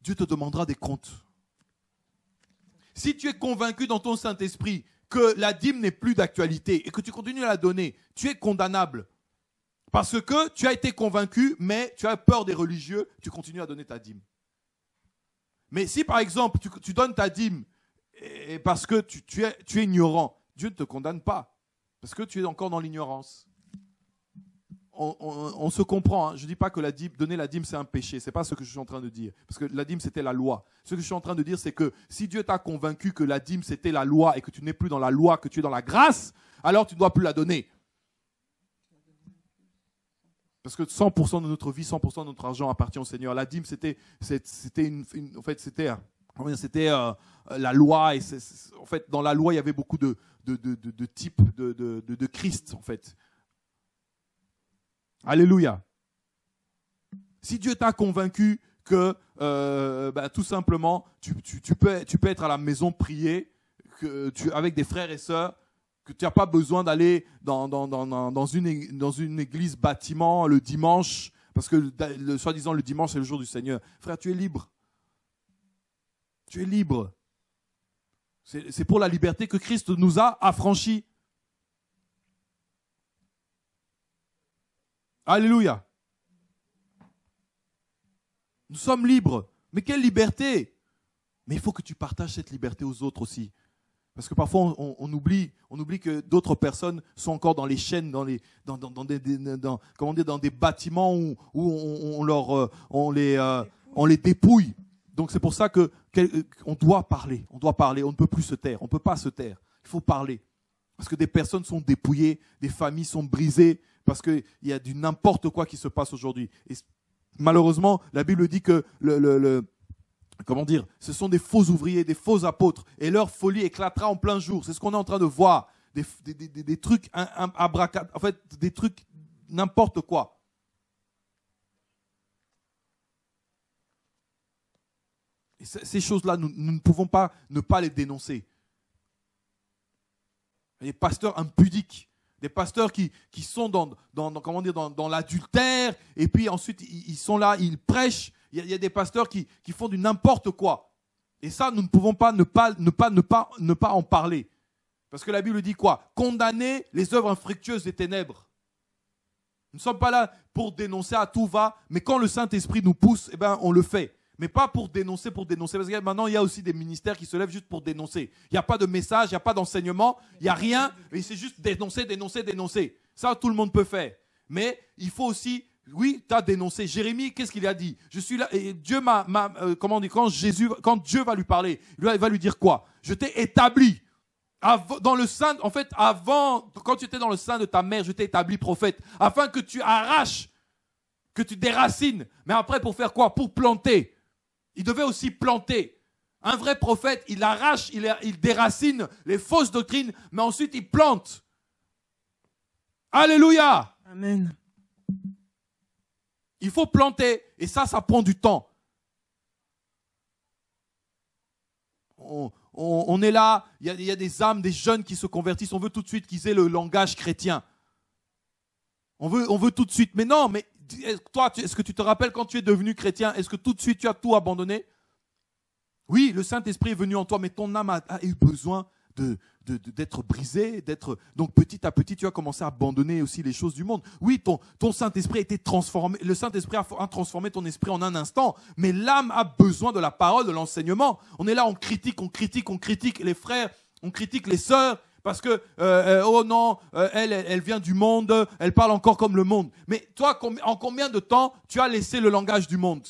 Dieu te demandera des comptes. Si tu es convaincu dans ton Saint-Esprit que la dîme n'est plus d'actualité et que tu continues à la donner, tu es condamnable. Parce que tu as été convaincu, mais tu as peur des religieux, tu continues à donner ta dîme. Mais si par exemple tu donnes ta dîme et parce que tu, es, ignorant. Dieu ne te condamne pas, parce que tu es encore dans l'ignorance. On, se comprend. Hein. Je ne dis pas que donner la dîme, c'est un péché. Ce n'est pas ce que je suis en train de dire. Parce que la dîme, c'était la loi. Ce que je suis en train de dire, c'est que si Dieu t'a convaincu que la dîme, c'était la loi et que tu n'es plus dans la loi, que tu es dans la grâce, alors tu ne dois plus la donner. Parce que 100% de notre vie, 100% de notre argent appartient au Seigneur. La dîme, c'était, une, en fait, c'était eh c'était euh, euh, la loi, et en fait, dans la loi, il y avait beaucoup de, de, types de, Christ, en fait. Alléluia. Si Dieu t'a convaincu que euh, bah, tout simplement, tu, peux, tu peux être à la maison prier que tu, avec des frères et sœurs, que tu n'as pas besoin d'aller dans, dans, une, dans une église bâtiment le dimanche, parce que le, soi-disant le dimanche c'est le jour du Seigneur. Frère, tu es libre. Tu es libre. C'est pour la liberté que Christ nous a affranchis. Alléluia. Nous sommes libres. Mais quelle liberté Mais il faut que tu partages cette liberté aux autres aussi. Parce que parfois, on, oublie, on oublie que d'autres personnes sont encore dans les chaînes, dans, les, dans, des, dans des bâtiments où, euh, euh, on les dépouille. Donc c'est pour ça que euh, on doit parler, on doit parler, on ne peut plus se taire, on ne peut pas se taire. Il faut parler parce que des personnes sont dépouillées, des familles sont brisées parce qu'il y a du n'importe quoi qui se passe aujourd'hui. Et malheureusement, la Bible dit que le, comment dire, ce sont des faux ouvriers, des faux apôtres, et leur folie éclatera en plein jour. C'est ce qu'on est en train de voir, des, des, des, trucs abracad, en fait, des trucs n'importe quoi. Ces choses-là, nous, ne pouvons pas ne pas les dénoncer. Des pasteurs impudiques, des pasteurs qui, sont dans, comment dire, dans, l'adultère, et puis ensuite ils, sont là, ils prêchent. Il y a, des pasteurs qui, font du n'importe quoi. Et ça, nous ne pouvons pas ne pas, ne pas, ne pas, en parler. Parce que la Bible dit quoi Condamner les œuvres infructueuses des ténèbres. Nous ne sommes pas là pour dénoncer à tout va, mais quand le Saint-Esprit nous pousse, eh ben, on le fait mais pas pour dénoncer, pour dénoncer. Parce que maintenant, il y a aussi des ministères qui se lèvent juste pour dénoncer. Il n'y a pas de message, il n'y a pas d'enseignement, il n'y a rien, mais c'est juste dénoncer, dénoncer, dénoncer. Ça, tout le monde peut faire. Mais il faut aussi, oui, tu as dénoncé. Jérémie, qu'est-ce qu'il a dit Je suis là, et Dieu m'a, euh, comment on dit, quand, Jésus, quand Dieu va lui parler, il va lui dire quoi Je t'ai établi. dans le sein, en fait, avant, quand tu étais dans le sein de ta mère, je t'ai établi prophète, afin que tu arraches, que tu déracines. Mais après, pour faire quoi Pour planter il devait aussi planter. Un vrai prophète, il arrache, il, déracine les fausses doctrines, mais ensuite il plante. Alléluia. Amen. Il faut planter, et ça, ça prend du temps. On, est là, il y, a, des âmes, des jeunes qui se convertissent, on veut tout de suite qu'ils aient le langage chrétien. On veut, on veut tout de suite, mais non, mais toi, est-ce que tu te rappelles quand tu es devenu chrétien Est-ce que tout de suite tu as tout abandonné Oui, le Saint-Esprit est venu en toi, mais ton âme a, eu besoin de, d'être brisée. d'être donc petit à petit tu as commencé à abandonner aussi les choses du monde. Oui, ton ton Saint-Esprit a été transformé, le Saint-Esprit a, transformé ton esprit en un instant, mais l'âme a besoin de la parole, de l'enseignement. On est là on critique, on critique, on critique les frères, on critique les sœurs parce que, euh, euh, oh non, euh, elle, vient du monde, elle parle encore comme le monde. Mais toi, en combien de temps tu as laissé le langage du monde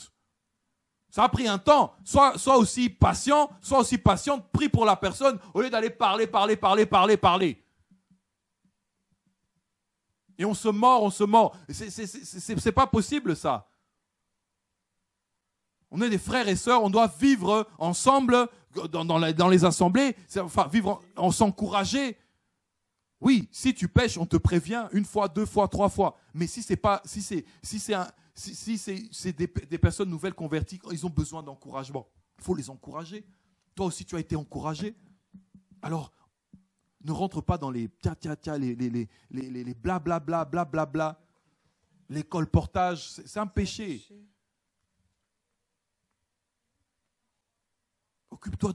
ça a pris un temps. Sois, soit aussi patient, sois aussi patient, prie pour la personne au lieu d'aller parler, parler, parler, parler, parler. Et on se mord, on se mord. C'est pas possible ça. On est des frères et sœurs, on doit vivre ensemble dans, les assemblées, enfin vivre, en, s'encourager. Oui, si tu pêches, on te prévient une fois, deux fois, trois fois. Mais si c'est pas, si c'est, si c'est si, c'est des, personnes nouvelles converties, ils ont besoin d'encouragement. Il faut les encourager. Toi aussi, tu as été encouragé. Alors, ne rentre pas dans les tia tia les les les les, les colportages. C'est un péché. Occupe-toi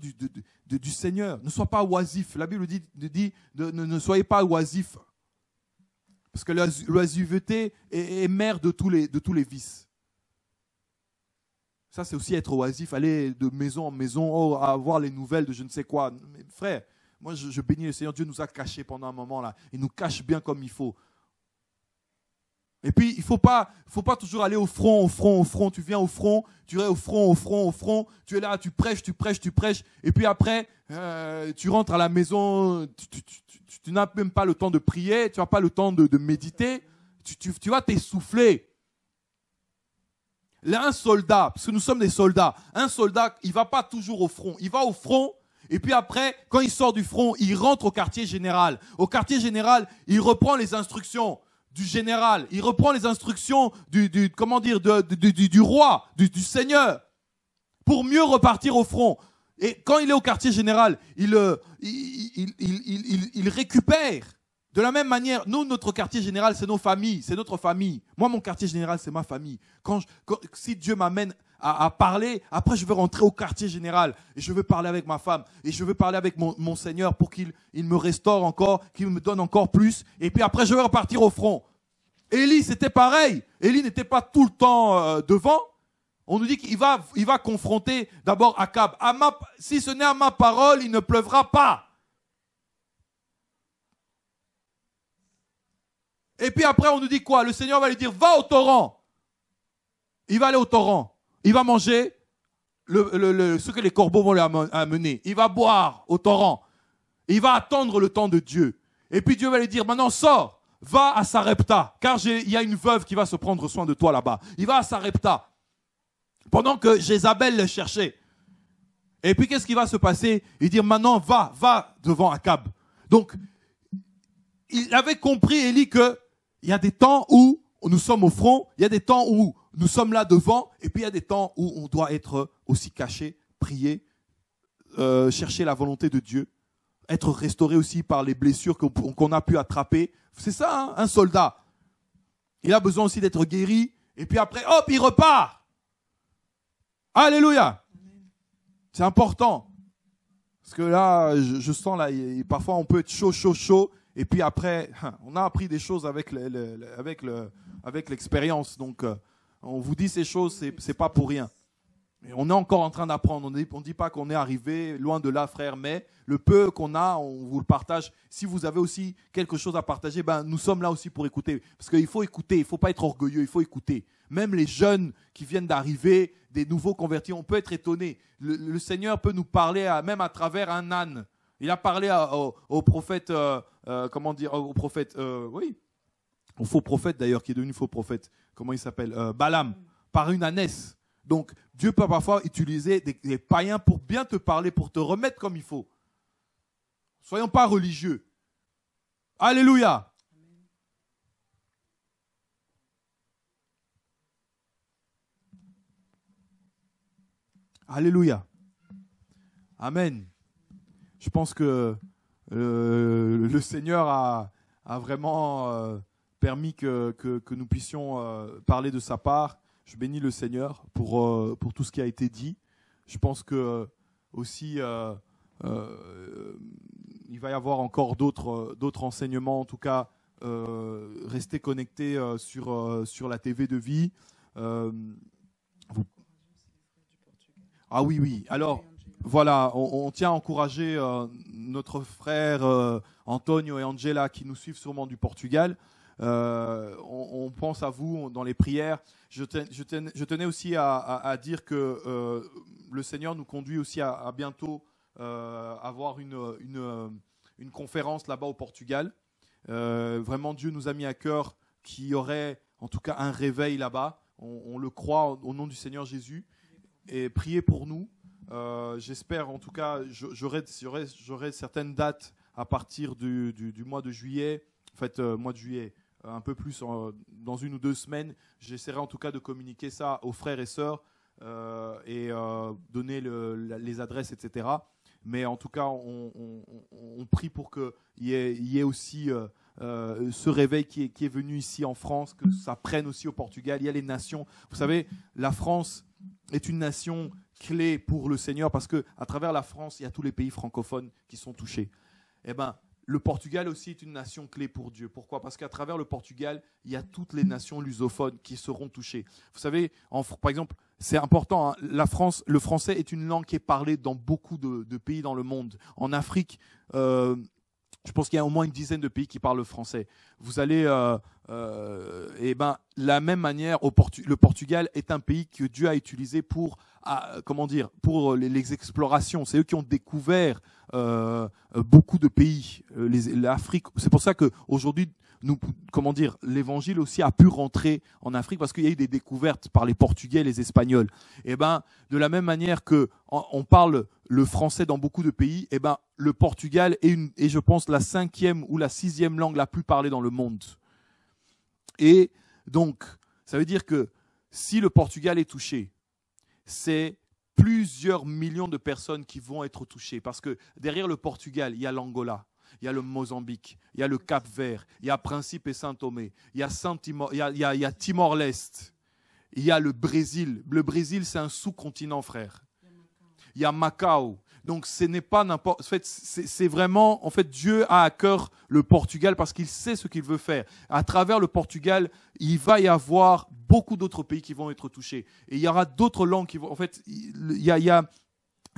du, Seigneur. Ne sois pas oisif. La Bible dit, ne, soyez pas oisif. Parce que l'oisiveté est, mère de tous les, vices. Ça, c'est aussi être oisif, aller de maison en maison, à oh, avoir les nouvelles de je ne sais quoi. frère, moi, je, je, bénis le Seigneur. Dieu nous a cachés pendant un moment là. Il nous cache bien comme il faut. Et puis, il faut pas, faut pas toujours aller au front, au front, au front. Tu viens au front, tu es au front, au front, au front. Tu es là, tu prêches, tu prêches, tu prêches. Et puis après, euh, tu rentres à la maison, tu, n'as même pas le temps de prier, tu n'as pas le temps de, méditer. Tu, vas t'essouffler. Là, un soldat, parce que nous sommes des soldats, un soldat, il va pas toujours au front. Il va au front, et puis après, quand il sort du front, il rentre au quartier général. Au quartier général, il reprend les instructions du général. Il reprend les instructions du, du comment dire de, du, roi, du, seigneur, pour mieux repartir au front. Et quand il est au quartier général, euh, il, il, récupère. De la même manière, nous, notre quartier général, c'est nos familles, c'est notre famille. Moi, mon quartier général, c'est ma famille. quand si Dieu m'amène à, parler. Après, je vais rentrer au quartier général et je vais parler avec ma femme et je vais parler avec mon, Seigneur pour qu'il me restaure encore, qu'il me donne encore plus. Et puis après, je vais repartir au front. Élie, c'était pareil. Élie n'était pas tout le temps euh, devant. On nous dit qu'il va, il va confronter d'abord Akab. À si ce n'est à ma parole, il ne pleuvra pas. Et puis après, on nous dit quoi Le Seigneur va lui dire, va au torrent. Il va aller au torrent. Il va manger le, ce que les corbeaux vont lui amener. Il va boire au torrent. Il va attendre le temps de Dieu. Et puis Dieu va lui dire, maintenant sors, va à Sarepta, car il y a une veuve qui va se prendre soin de toi là-bas. Il va à Sarepta. Pendant que Jézabel le cherchait. Et puis qu'est-ce qui va se passer Il dit, maintenant va, va devant Akab. Donc, il avait compris, Élie, que il y a des temps où nous sommes au front, il y a des temps où nous sommes là devant, et puis il y a des temps où on doit être aussi caché, prier, euh, chercher la volonté de Dieu, être restauré aussi par les blessures qu'on a pu attraper. C'est ça, hein, un soldat. Il a besoin aussi d'être guéri, et puis après, hop, il repart. Alléluia. C'est important. Parce que là, je, sens, là, parfois on peut être chaud, chaud, chaud, et puis après, on a appris des choses avec, le, le, avec, l'expérience. Donc, euh, on vous dit ces choses, ce n'est pas pour rien. on est encore en train d'apprendre. On ne dit pas qu'on est arrivé loin de là, frère, mais le peu qu'on a, on vous le partage. Si vous avez aussi quelque chose à partager, ben, nous sommes là aussi pour écouter. Parce qu'il faut écouter, il ne faut pas être orgueilleux, il faut écouter. Même les jeunes qui viennent d'arriver, des nouveaux convertis, on peut être étonné. Le, Seigneur peut nous parler même à travers un âne. Il a parlé au, prophète, euh, euh, comment dire, au prophète, euh, oui, au faux prophète d'ailleurs, qui est devenu faux prophète comment il s'appelle Balam. Euh, Balaam, par une ânesse. Donc Dieu peut parfois utiliser des, païens pour bien te parler, pour te remettre comme il faut. Soyons pas religieux. Alléluia. Alléluia. Amen. Je pense que euh, le Seigneur a, a vraiment euh, permis que, nous puissions euh, parler de sa part. Je bénis le Seigneur euh, pour, tout ce qui a été dit. Je pense que euh, aussi, il va y avoir encore d'autres, enseignements. En tout cas, restez connectés sur, la TV de vie. Ah oui, oui. Alors, voilà, on, tient à encourager notre frère Antonio et Angela qui nous suivent sûrement du Portugal. Euh, on, pense à vous dans les prières. Je, tenais aussi à, dire que euh, le Seigneur nous conduit aussi à, bientôt euh, avoir une, conférence là-bas au Portugal. vraiment, Dieu nous a mis à cœur qu'il y aurait en tout cas un réveil là-bas. On, le croit au nom du Seigneur Jésus. Et priez pour nous. j'espère, en tout cas, j'aurai, certaines dates à partir du, mois de juillet, en fait, mois de juillet, euh, un peu plus dans une ou deux semaines. J'essaierai en tout cas de communiquer ça aux frères et sœurs euh, et euh, donner les adresses, etc. Mais en tout cas, on, prie pour qu'il y, y, ait aussi ce réveil qui est, venu ici en France, que ça prenne aussi au Portugal. Il y a les nations. Vous savez, la France est une nation clé pour le Seigneur parce qu'à travers la France, il y a tous les pays francophones qui sont touchés. Eh bien le Portugal aussi est une nation clé pour Dieu. Pourquoi Parce qu'à travers le Portugal, il y a toutes les nations lusophones qui seront touchées. Vous savez, par exemple, c'est important, hein, la France, le français est une langue qui est parlée dans beaucoup de, pays dans le monde. En Afrique, euh, je pense qu'il y a au moins une dizaine de pays qui parlent français. Vous allez, euh, euh, et eh ben, la même manière, le Portugal est un pays que Dieu a utilisé pour, ah, comment dire, pour euh, les, explorations. C'est eux qui ont découvert euh, euh beaucoup de pays, euh, l'Afrique. C'est pour ça que aujourd'hui, comment dire, l'évangile aussi a pu rentrer en Afrique parce qu'il y a eu des découvertes par les Portugais, et les Espagnols. Et eh ben, de la même manière que on parle le français dans beaucoup de pays, et eh ben, le Portugal est et je pense la cinquième ou la sixième langue la plus parlée dans le monde. Et donc, ça veut dire que si le Portugal est touché, c'est plusieurs millions de personnes qui vont être touchées. Parce que derrière le Portugal, il y a l'Angola, il y a le Mozambique, il y a le Cap Vert, il y a Principe et Saint-Thomé, il y a, -Timor, y a, il y a, leste il y a le Brésil. Le Brésil, c'est un sous-continent, frère. Il y a Macao. Donc ce n'est pas n'importe. En fait, c'est vraiment. En fait, Dieu a à cœur le Portugal parce qu'il sait ce qu'il veut faire. À travers le Portugal, il va y avoir beaucoup d'autres pays qui vont être touchés. Et il y aura d'autres langues qui vont. En fait, il il y a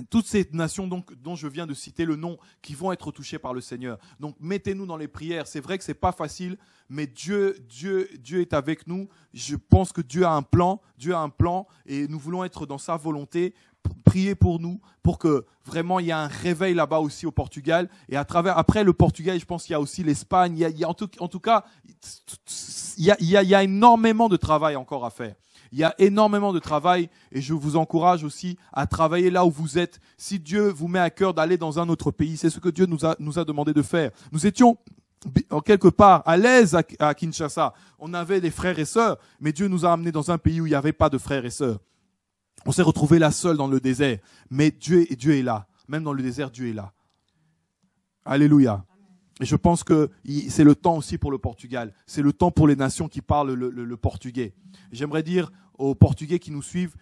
toutes ces nations donc, dont je viens de citer le nom qui vont être touchées par le Seigneur. Donc mettez-nous dans les prières. C'est vrai que ce n'est pas facile, mais Dieu, Dieu, Dieu est avec nous. Je pense que Dieu a un plan, Dieu a un plan, et nous voulons être dans sa volonté. Priez pour nous, pour que vraiment il y ait un réveil là-bas aussi au Portugal. Et à travers, après le Portugal, je pense qu'il y a aussi l'Espagne. Il y a, en, tout, cas, il y a énormément de travail encore à faire. Il y a énormément de travail et je vous encourage aussi à travailler là où vous êtes. Si Dieu vous met à cœur d'aller dans un autre pays, c'est ce que Dieu nous a, nous a demandé de faire. Nous étions en quelque part à l'aise à Kinshasa. On avait des frères et sœurs, mais Dieu nous a amenés dans un pays où il n'y avait pas de frères et sœurs. On s'est retrouvé là seul dans le désert, mais Dieu, Dieu est là. Même dans le désert, Dieu est là. Alléluia. Et je pense que c'est le temps aussi pour le Portugal. C'est le temps pour les nations qui parlent le, portugais. J'aimerais dire aux Portugais qui nous suivent,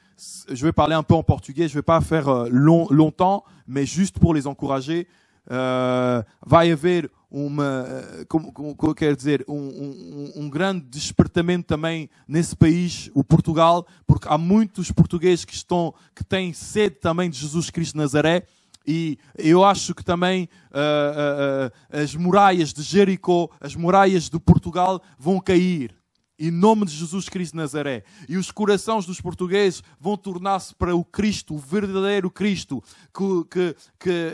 je vais parler un peu en portugais, je ne vais pas faire euh, longtemps, mais juste pour les encourager. Euh, vai haver uma, eh, como, como quer dizer, um, um, um, um, grande despertamento também nesse país, o Portugal, porque há muitos portugueses que estão, que têm sede também de Jesus Cristo de Nazaré E eu acho que também uh, uh, uh, as muralhas de Jericó, as muralhas de Portugal vão cair. Em nome de Jesus Cristo de Nazaré. E os corações dos portugueses vão tornar-se para o Cristo, o verdadeiro Cristo, que, que, que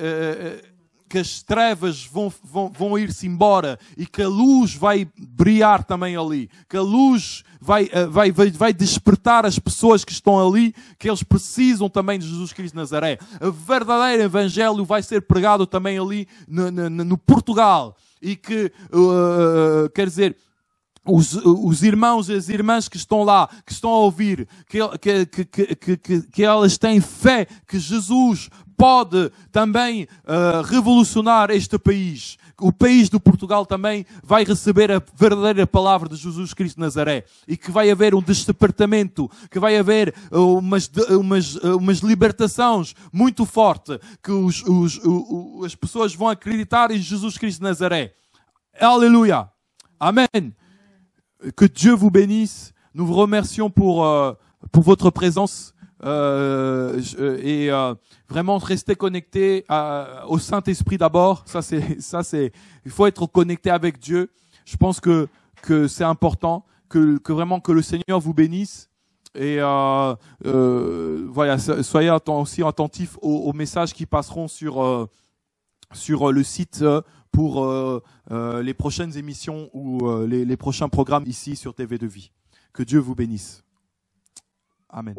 que as trevas vão, vão, vão ir-se embora e que a luz vai brilhar também ali, que a luz vai, eh, vai, vai, vai despertar as pessoas que estão ali, que eles precisam também de Jesus Cristo de Nazaré. O verdadeiro Evangelho vai ser pregado também ali no, no, no Portugal e que, uh, quer dizer, os, os, irmãos e as irmãs que estão lá, que estão a ouvir, que, que, que, que, que elas têm fé que Jesus pode também uh, revolucionar este país. O país do Portugal também vai receber a verdadeira palavra de Jesus Cristo de Nazaré. E que vai haver um desapartamento, que vai haver ah, umas, umas, ah, umas libertações muito forte, que os, os, as pessoas vão acreditar em Jesus Cristo de Nazaré. Aleluia! Amém! Que Dieu vous bénisse. Nous vous remercions pour, euh, pour votre présence. Euh, euh, et vraiment restez connectés au Saint Esprit d'abord. Ça c'est ça c'est il faut être connecté avec Dieu. Je pense que que c'est important que, que vraiment que le Seigneur vous bénisse. Et voilà, soyez aussi attentifs aux, aux, messages qui passeront sur sur le site pour euh, euh, les prochaines émissions ou euh, les, prochains programmes ici sur TV de Vie. Que Dieu vous bénisse. Amen.